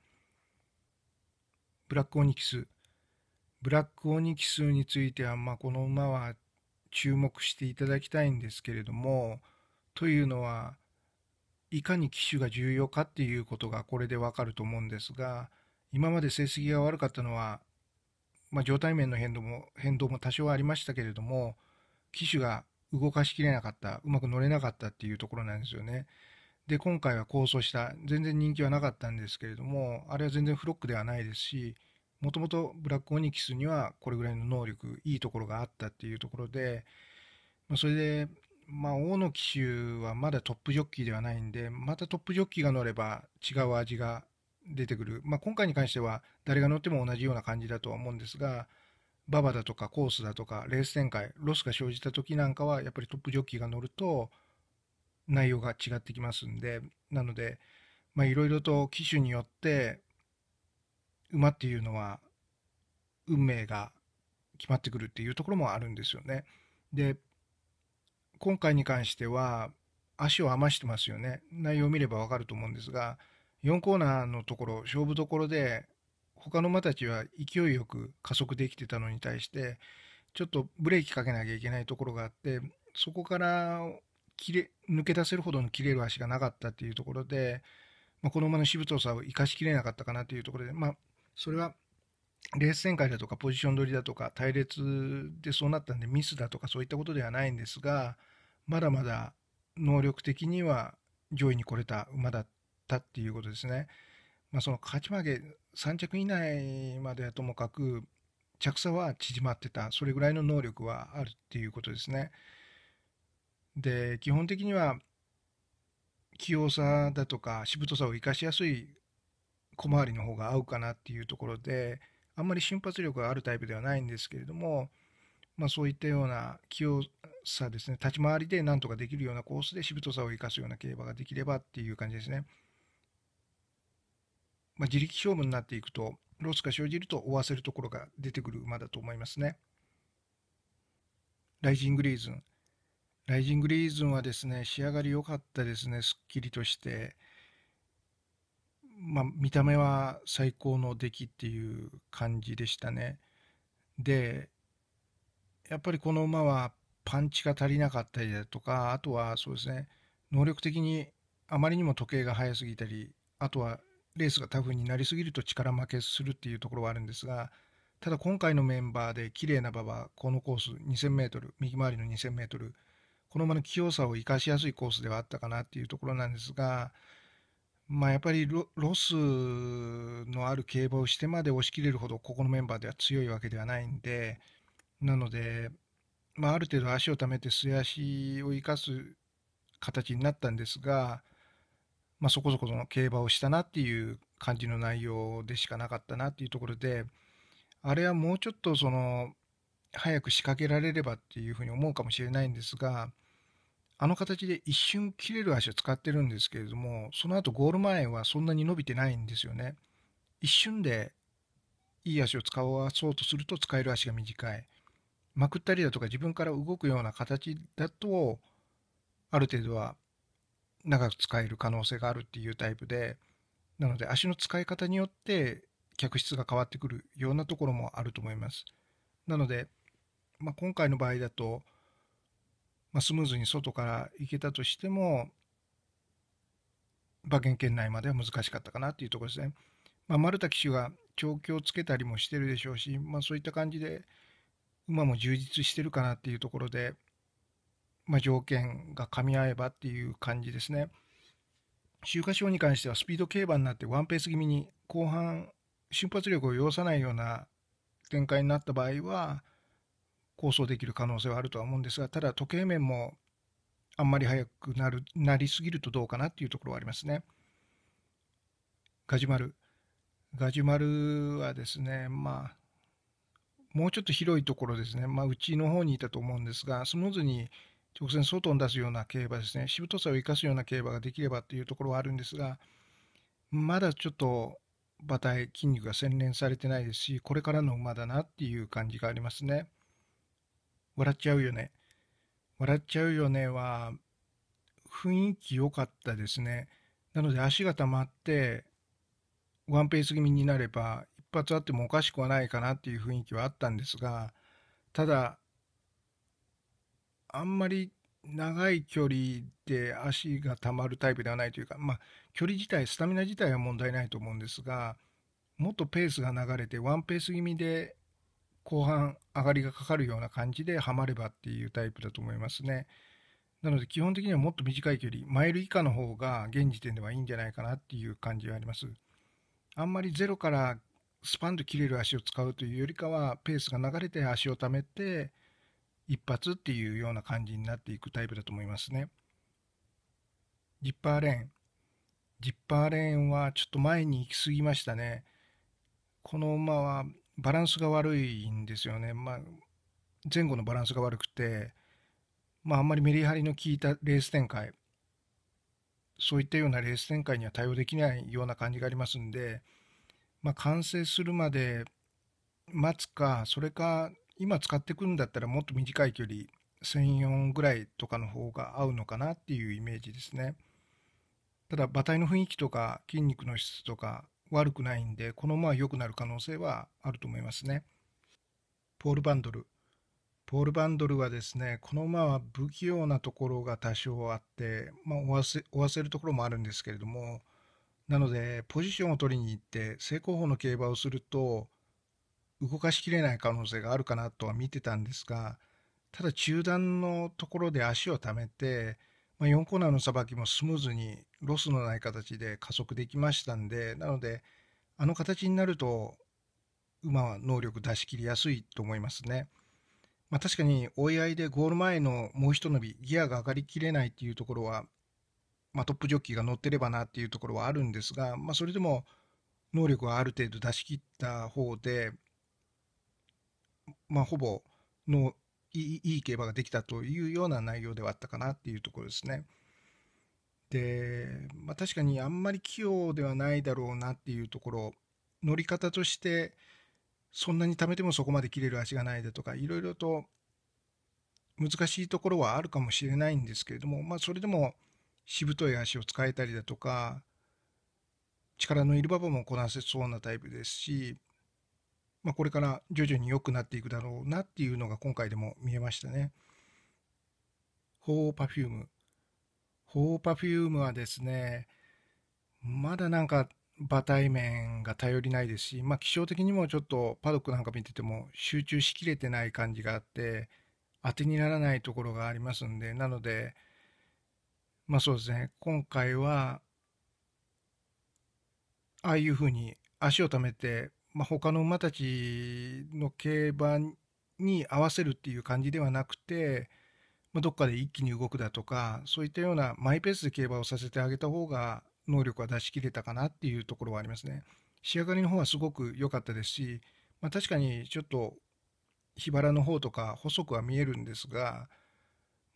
ブラックオニキス。ブラックオニキスについては、まあ、この馬は注目していただきたいんですけれども、というのは、いかに機種が重要かっていうことがこれでわかると思うんですが、今まで成績が悪かったのは、まあ、状態面の変動も変動も多少ありましたけれども、機種が動かしきれなかった、うまく乗れなかったっていうところなんですよね。で、今回は構想した、全然人気はなかったんですけれども、あれは全然フロックではないですし、もともとブラックオニキスにはこれぐらいの能力、いいところがあったっていうところで、まあ、それで、まあ、大野騎手はまだトップジョッキーではないんで、またトップジョッキーが乗れば違う味が出てくる。まあ、今回に関しては誰が乗っても同じような感じだとは思うんですが、馬場だとかコースだとかレース展開、ロスが生じた時なんかは、やっぱりトップジョッキーが乗ると、内容が違ってきますんで、なので、まあいろいろと機種によって、馬っていうのは、運命が決まってくるっていうところもあるんですよね。で、今回に関しては、足を余してますよね。内容を見ればわかると思うんですが、4コーナーのところ、勝負どころで、他の馬たちは勢いよく加速できてたのに対してちょっとブレーキかけなきゃいけないところがあってそこから切れ抜け出せるほどの切れる足がなかったっていうところで、まあ、この馬のしぶとさを生かしきれなかったかなというところで、まあ、それはレース展開だとかポジション取りだとか隊列でそうなったんでミスだとかそういったことではないんですがまだまだ能力的には上位に来れた馬だったっていうことですね。まあ、その勝ち負け3着以内まではともかく着差は縮まってたそれぐらいの能力はあるっていうことですね。で基本的には器用さだとかしぶとさを生かしやすい小回りの方が合うかなっていうところであんまり瞬発力があるタイプではないんですけれども、まあ、そういったような器用さですね立ち回りでなんとかできるようなコースでしぶとさを生かすような競馬ができればっていう感じですね。まあ、自力勝負になっていくと、ロスが生じると追わせるところが出てくる馬だと思いますね。ライジングリーズン。ライジングリーズンはですね、仕上がり良かったですね、すっきりとして。まあ、見た目は最高の出来っていう感じでしたね。で、やっぱりこの馬はパンチが足りなかったりだとか、あとはそうですね、能力的にあまりにも時計が速すぎたり、あとはレースがタフになりすぎると力負けするっていうところはあるんですが、ただ今回のメンバーで綺麗な馬はこのコース2000メートル、右回りの2000メートル、この馬の器用さを生かしやすいコースではあったかなっていうところなんですが、まあ、やっぱりロスのある競馬をしてまで押し切れるほどここのメンバーでは強いわけではないんでなので、まあ、ある程度足をためて素足を生かす形になったんですがまあ、そこそこの競馬をしたなっていう感じの内容でしかなかったなっていうところで、あれはもうちょっとその、早く仕掛けられればっていうふうに思うかもしれないんですが、あの形で一瞬切れる足を使ってるんですけれども、その後ゴール前はそんなに伸びてないんですよね。一瞬でいい足を使わそうとすると使える足が短い。まくったりだとか自分から動くような形だと、ある程度は長く使える可能性があるっていうタイプで、なので足の使い方によって客室が変わってくるようなところもあると思います。なので、まあ、今回の場合だと、まあ、スムーズに外から行けたとしても、馬券圏内までは難しかったかなっていうところですね。まあ、丸田騎手が調教をつけたりもしてるでしょうし、まあ、そういった感じで馬も充実してるかなっていうところで、まあ、条件が噛み合えばっていう感じですね。週刊賞に関してはスピード競馬になってワンペース気味に後半瞬発力を要さないような展開になった場合は構想できる可能性はあるとは思うんですがただ時計面もあんまり速くなるなりすぎるとどうかなっていうところはありますね。ガジュマルガジュマルはですねまあもうちょっと広いところですね、まあ、うちの方にいたと思うんですがスムーズに直線外に出すような競馬ですね、しぶとさを生かすような競馬ができればというところはあるんですが、まだちょっと馬体、筋肉が洗練されてないですし、これからの馬だなっていう感じがありますね。笑っちゃうよね。笑っちゃうよねは、雰囲気良かったですね。なので足が溜まって、ワンペース気味になれば、一発あってもおかしくはないかなっていう雰囲気はあったんですが、ただ、あんまり長い距離で足がたまるタイプではないというか、まあ、距離自体、スタミナ自体は問題ないと思うんですが、もっとペースが流れて、ワンペース気味で後半上がりがかかるような感じではまればっていうタイプだと思いますね。なので基本的にはもっと短い距離、マイル以下の方が現時点ではいいんじゃないかなっていう感じはあります。あんまりゼロからスパンと切れる足を使うというよりかは、ペースが流れて足をためて、一発っていうような感じになっていくタイプだと思いますね。ジッパーレーン。ジッパーレーンはちょっと前に行き過ぎましたね。この馬はバランスが悪いんですよね。まあ、前後のバランスが悪くて、まあ、あんまりメリハリの効いたレース展開、そういったようなレース展開には対応できないような感じがありますんで、まあ、完成するまで待つか、それか今使ってくんだったらもっと短い距離1004ぐらいとかの方が合うのかなっていうイメージですねただ馬体の雰囲気とか筋肉の質とか悪くないんでこのまま良くなる可能性はあると思いますねポール・バンドルポール・バンドルはですねこの馬は不器用なところが多少あって、まあ、追わせ追わせるところもあるんですけれどもなのでポジションを取りに行って正攻法の競馬をすると動かしきれない可能性があるかなとは見てたんですが、ただ中段のところで足をためて、まあ、4コーナーのさばきもスムーズにロスのない形で加速できましたんで、なので、あの形になると、馬は能力出し切りやすいと思いますね。まあ、確かに追い合いでゴール前のもうと伸び、ギアが上がりきれないっていうところは、まあ、トップジョッキーが乗ってればなっていうところはあるんですが、まあ、それでも能力はある程度出し切った方で、まあ、ほぼのいい競馬ができたというような内容ではあったかなっていうところですね。で、まあ、確かにあんまり器用ではないだろうなっていうところ乗り方としてそんなに貯めてもそこまで切れる足がないだとかいろいろと難しいところはあるかもしれないんですけれども、まあ、それでもしぶとい足を使えたりだとか力のいる馬場もこなせそうなタイプですしまあ、これから徐々に良くなっていくだろうなっていうのが今回でも見えましたね。ホーパフューム。ホーパフュームはですね、まだなんか馬体面が頼りないですし、まあ、気象的にもちょっとパドックなんか見てても集中しきれてない感じがあって当てにならないところがありますんでなのでまあそうですね今回はああいうふうに足をためてまあ、他の馬たちの競馬に合わせるっていう感じではなくて、まあ、どっかで一気に動くだとかそういったようなマイペースで競馬をさせてあげた方が能力は出し切れたかなっていうところはありますね。仕上がりの方はすごく良かったですし、まあ、確かにちょっと日腹の方とか細くは見えるんですが、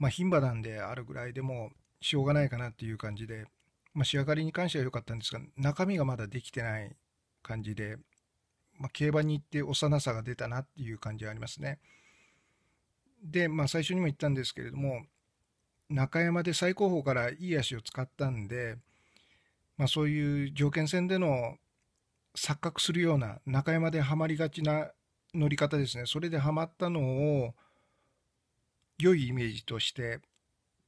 まあ、牝馬なんであるぐらいでもしょうがないかなっていう感じで、まあ、仕上がりに関しては良かったんですが中身がまだできてない感じでまあ、競馬に行って幼さが出たなっていう感じはありますね。で、まあ、最初にも言ったんですけれども、中山で最高峰からいい足を使ったんで、まあ、そういう条件戦での錯覚するような中山ではまりがちな乗り方ですねそれではまったのを良いイメージとして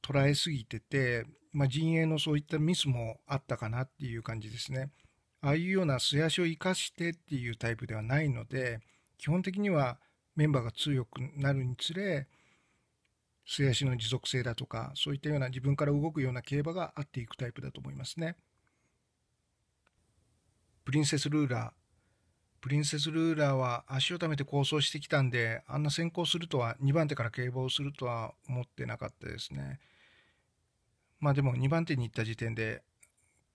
捉えすぎてて、まあ、陣営のそういったミスもあったかなっていう感じですね。ああいうような素足を生かしてっていうタイプではないので基本的にはメンバーが強くなるにつれ素足の持続性だとかそういったような自分から動くような競馬が合っていくタイプだと思いますね。プリンセスルーラープリンセスルーラーは足をためて構想してきたんであんな先行するとは2番手から競馬をするとは思ってなかったですね。まあでも2番手に行った時点で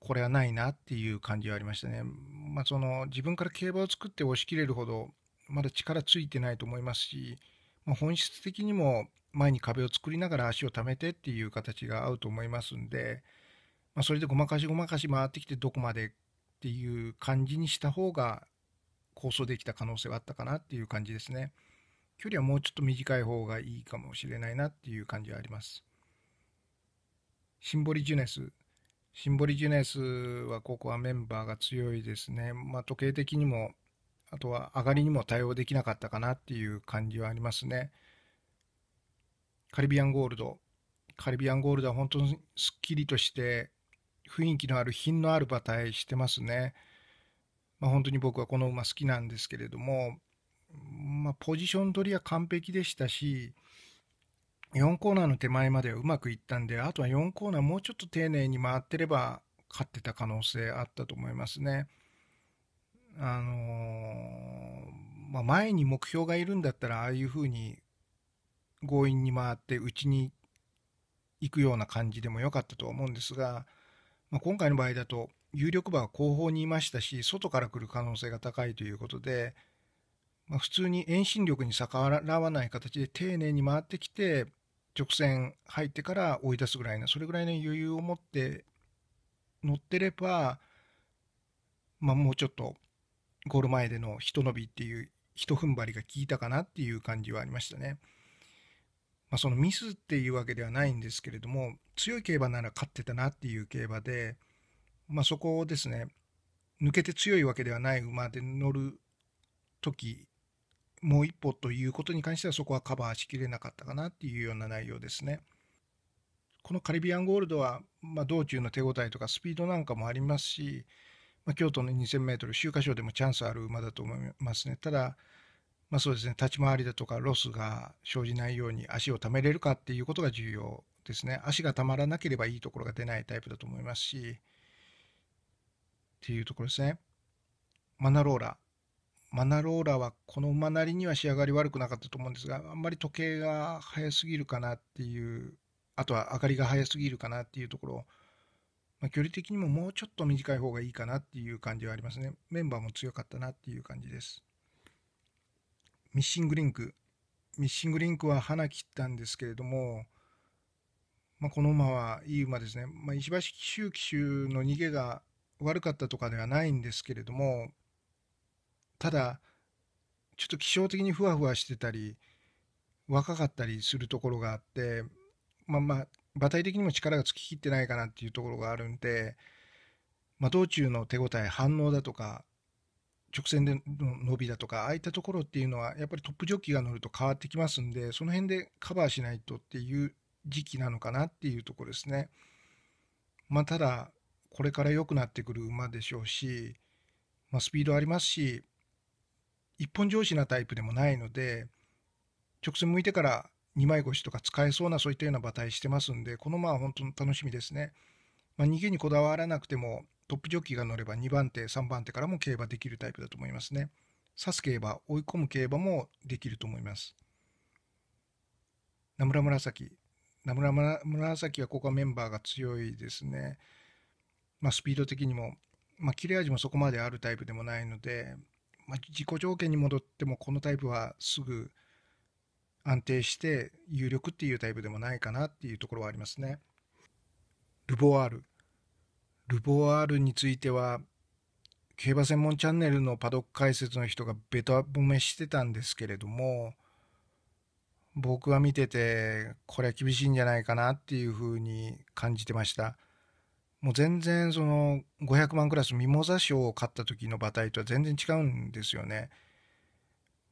これはないなっていう感じはありましたね。まあ、その自分から競馬を作って押し切れるほどまだ力ついてないと思いますし、まあ、本質的にも前に壁を作りながら足をためてっていう形が合うと思いますんで、まあ、それでごまかしごまかし回ってきてどこまでっていう感じにした方が構想できた可能性はあったかなっていう感じですね。距離はもうちょっと短い方がいいかもしれないなっていう感じはあります。シンボリジュネスシンボリジュネスはここはメンバーが強いですね。まあ、時計的にも、あとは上がりにも対応できなかったかなっていう感じはありますね。カリビアンゴールド。カリビアンゴールドは本当にすっきりとして、雰囲気のある品のある馬体してますね。まあ、本当に僕はこの馬好きなんですけれども、まあ、ポジション取りは完璧でしたし、4コーナーの手前まではうまくいったんで、あとは4コーナーもうちょっと丁寧に回ってれば勝ってた可能性あったと思いますね。あのー、まあ、前に目標がいるんだったら、ああいうふうに強引に回ってうちに行くような感じでも良かったと思うんですが、まあ、今回の場合だと有力馬は後方にいましたし外から来る可能性が高いということでまあ、普通に遠心力に逆らわない形で丁寧に回ってきて、直線入ってから追い出すぐらいな、それぐらいの余裕を持って乗ってれば、まあ、もうちょっとゴール前でのひと伸びっていう、ひと踏ん張りが効いたかなっていう感じはありましたね。まあ、そのミスっていうわけではないんですけれども、強い競馬なら勝ってたなっていう競馬で、まあ、そこをですね、抜けて強いわけではない馬で乗る時もう一歩ということに関してはそこはカバーしきれなかったかなっていうような内容ですね。このカリビアンゴールドは、まあ、道中の手応えとかスピードなんかもありますし、まあ、京都の2000メートル、秋華賞でもチャンスある馬だと思いますね。ただ、まあ、そうですね、立ち回りだとかロスが生じないように足をためれるかっていうことが重要ですね。足がたまらなければいいところが出ないタイプだと思いますし、っていうところですね。マナローラ、マナローラはこの馬なりには仕上がり悪くなかったと思うんですが、あんまり時計が早すぎるかなっていう、あとは明かりが早すぎるかなっていうところ、まあ、距離的にももうちょっと短い方がいいかなっていう感じはありますね。メンバーも強かったなっていう感じです。ミッシングリンク。ミッシングリンクは花切ったんですけれども、まあ、この馬はいい馬ですね。まあ、石橋紀州騎の逃げが悪かったとかではないんですけれども、ただちょっと気象的にふわふわしてたり若かったりするところがあってまあまあ馬体的にも力がつききってないかなっていうところがあるんで、まあ、道中の手応え反応だとか直線での伸びだとかああいったところっていうのはやっぱりトップジョッキーが乗ると変わってきますんでその辺でカバーしないとっていう時期なのかなっていうところですね。まあ、ただこれから良くなってくる馬でしょうし、まあ、スピードありますし一本上司なタイプでもないので、直線向いてから二枚越しとか使えそうなそういったような馬体してますんで、この馬は本当に楽しみですね。まあ、逃げにこだわらなくても、トップジョッキーが乗れば2番手、3番手からも競馬できるタイプだと思いますね。指す競馬、追い込む競馬もできると思います。名村紫。名村紫はここはメンバーが強いですね。まあ、スピード的にも、まあ、切れ味もそこまであるタイプでもないので、まあ、自己条件に戻ってもこのタイプはすぐ安定して有力っていうタイプでもないかなっていうところはありますね。ルボワール。ルボワールについては競馬専門チャンネルのパドック解説の人がベタ褒めしてたんですけれども僕は見ててこれは厳しいんじゃないかなっていうふうに感じてました。もう全然その500万クラスミモザ賞を買った時の馬体とは全然違うんですよね。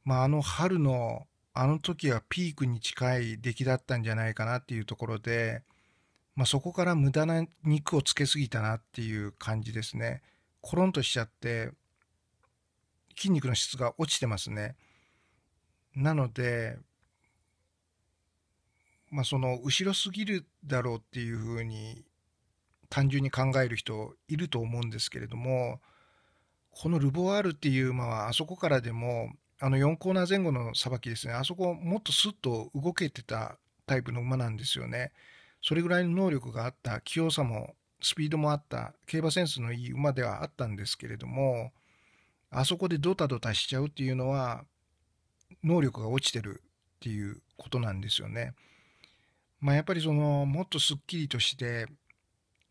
まあ、あの春のあの時はピークに近い出来だったんじゃないかなっていうところで、まあ、そこから無駄な肉をつけすぎたなっていう感じですね。コロンとしちゃって筋肉の質が落ちてますね。なので、まあ、その後ろすぎるだろうっていうふうに単純に考える人いると思うんですけれどもこのルボワールっていう馬はあそこからでもあの4コーナー前後のさばきですねあそこもっとスッと動けてたタイプの馬なんですよね。それぐらいの能力があった器用さもスピードもあった競馬センスのいい馬ではあったんですけれどもあそこでドタドタしちゃうっていうのは能力が落ちてるっていうことなんですよね。まあ、やっぱりそのもっとすっきりとして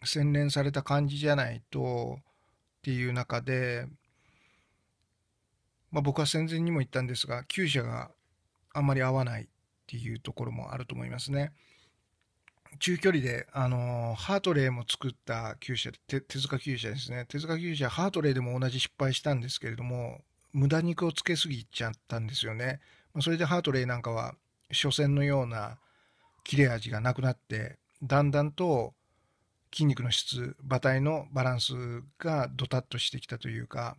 洗練された感じじゃないとっていう中で、まあ、僕は戦前にも言ったんですが旧車があんまり合わないっていうところもあると思いますね。中距離で、あのハートレイも作った旧車手塚旧車ですね手塚旧車ハートレイでも同じ失敗したんですけれども無駄肉をつけすぎちゃったんですよね。まあ、それでハートレイなんかは初戦のような切れ味がなくなってだんだんと筋肉の質馬体のバランスがドタッとしてきたというか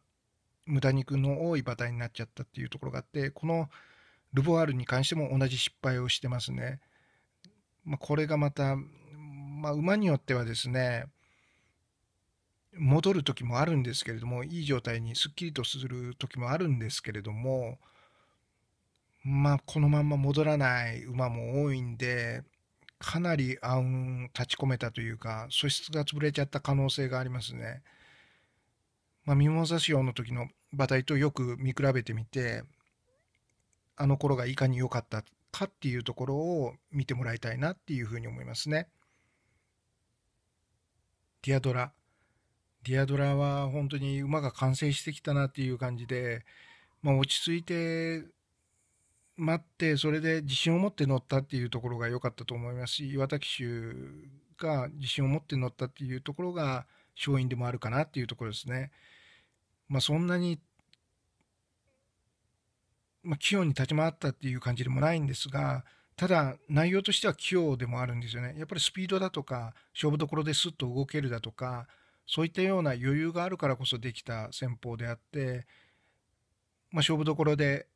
無駄肉の多い馬体になっちゃったっていうところがあってこのルボワールに関しても同じ失敗をしてますね。まあ、これがまた、まあ、馬によってはですね戻る時もあるんですけれどもいい状態にすっきりとする時もあるんですけれどもまあこのまんま戻らない馬も多いんでかなり暗雲立ち込めたというか、素質が潰れちゃった可能性がありますね。まあ、ミモザ潮の時の馬体とよく見比べてみて、あの頃がいかに良かったかっていうところを見てもらいたいなっていうふうに思いますね。ディアドラ。ディアドラは本当に馬が完成してきたなっていう感じで、まあ、落ち着いて待ってそれで自信を持って乗ったっていうところが良かったと思いますし岩田騎手が自信を持って乗ったっていうところが勝因でもあるかなっていうところですね。まあ、そんなに、まあ、器用に立ち回ったっていう感じでもないんですがただ内容としては器用でもあるんですよね。やっぱりスピードだとか勝負どころですっと動けるだとかそういったような余裕があるからこそできた戦法であって、まあ、勝負どころで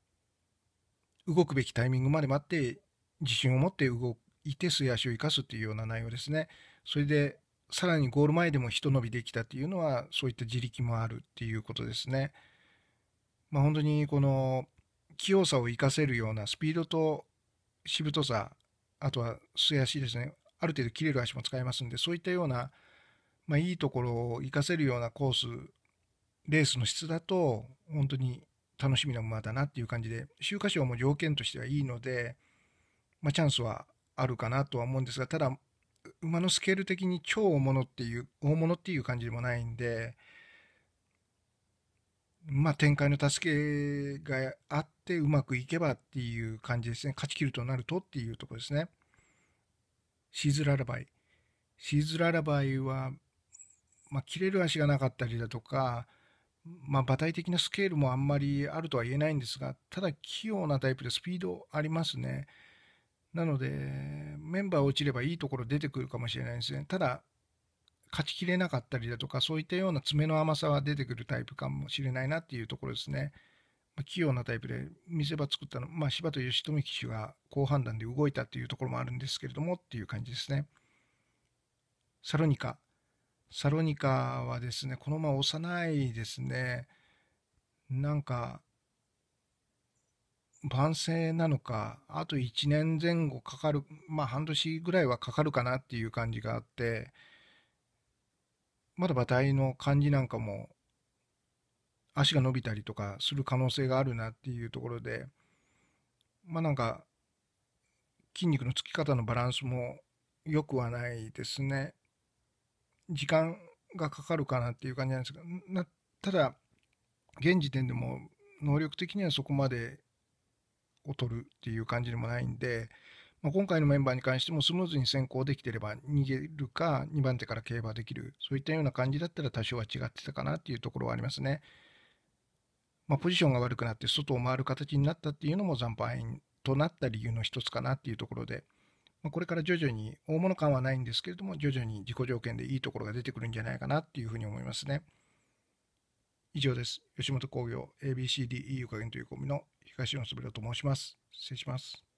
動くべきタイミングまで待って自信を持って動いて素足を生かすというような内容ですね。それでさらにゴール前でもひと伸びできたというのはそういった自力もあるっていうことですね。まあ、本当にこの器用さを生かせるようなスピードとしぶとさあとは素足ですねある程度切れる足も使えますんでそういったような、まあ、いいところを生かせるようなコースレースの質だと本当に楽しみなまだなっていう感じで、秋華賞も条件としてはいいので、まあ、チャンスはあるかなとは思うんですが、ただ、馬のスケール的に超大物っていう、大物っていう感じでもないんで、まあ、展開の助けがあってうまくいけばっていう感じですね。勝ち切るとなるとっていうとこですね。シーズララバイ。シーズララバイは、まあ、切れる足がなかったりだとか、まあ、馬体的なスケールもあんまりあるとは言えないんですが、ただ器用なタイプでスピードありますね。なので、メンバー落ちればいいところ出てくるかもしれないですね。ただ、勝ちきれなかったりだとか、そういったような爪の甘さは出てくるタイプかもしれないなっていうところですね。まあ、器用なタイプで見せ場作ったの、まあ、柴田義富騎手が好判断で動いたっていうところもあるんですけれどもっていう感じですね。サロニカ、サロニカはですね、このまま幼いですね、なんか、万世なのか、あと1年前後かかる、まあ半年ぐらいはかかるかなっていう感じがあって、まだ馬体の感じなんかも、足が伸びたりとかする可能性があるなっていうところで、まあなんか、筋肉のつき方のバランスも良くはないですね。時間がかかるかなっていう感じなんですが、なただ、現時点でも能力的にはそこまで劣るっていう感じでもないんで、まあ、今回のメンバーに関してもスムーズに先行できてれば逃げるか2番手から競馬できるそういったような感じだったら多少は違ってたかなっていうところはありますね。まあ、ポジションが悪くなって外を回る形になったっていうのも惨敗となった理由の一つかなっていうところで。まあ、これから徐々に、大物感はないんですけれども、徐々に自己条件でいいところが出てくるんじゃないかなっていうふうに思いますね。以上です。吉本興業 ABCDE u 加減というコミの東野すべと申します。失礼します。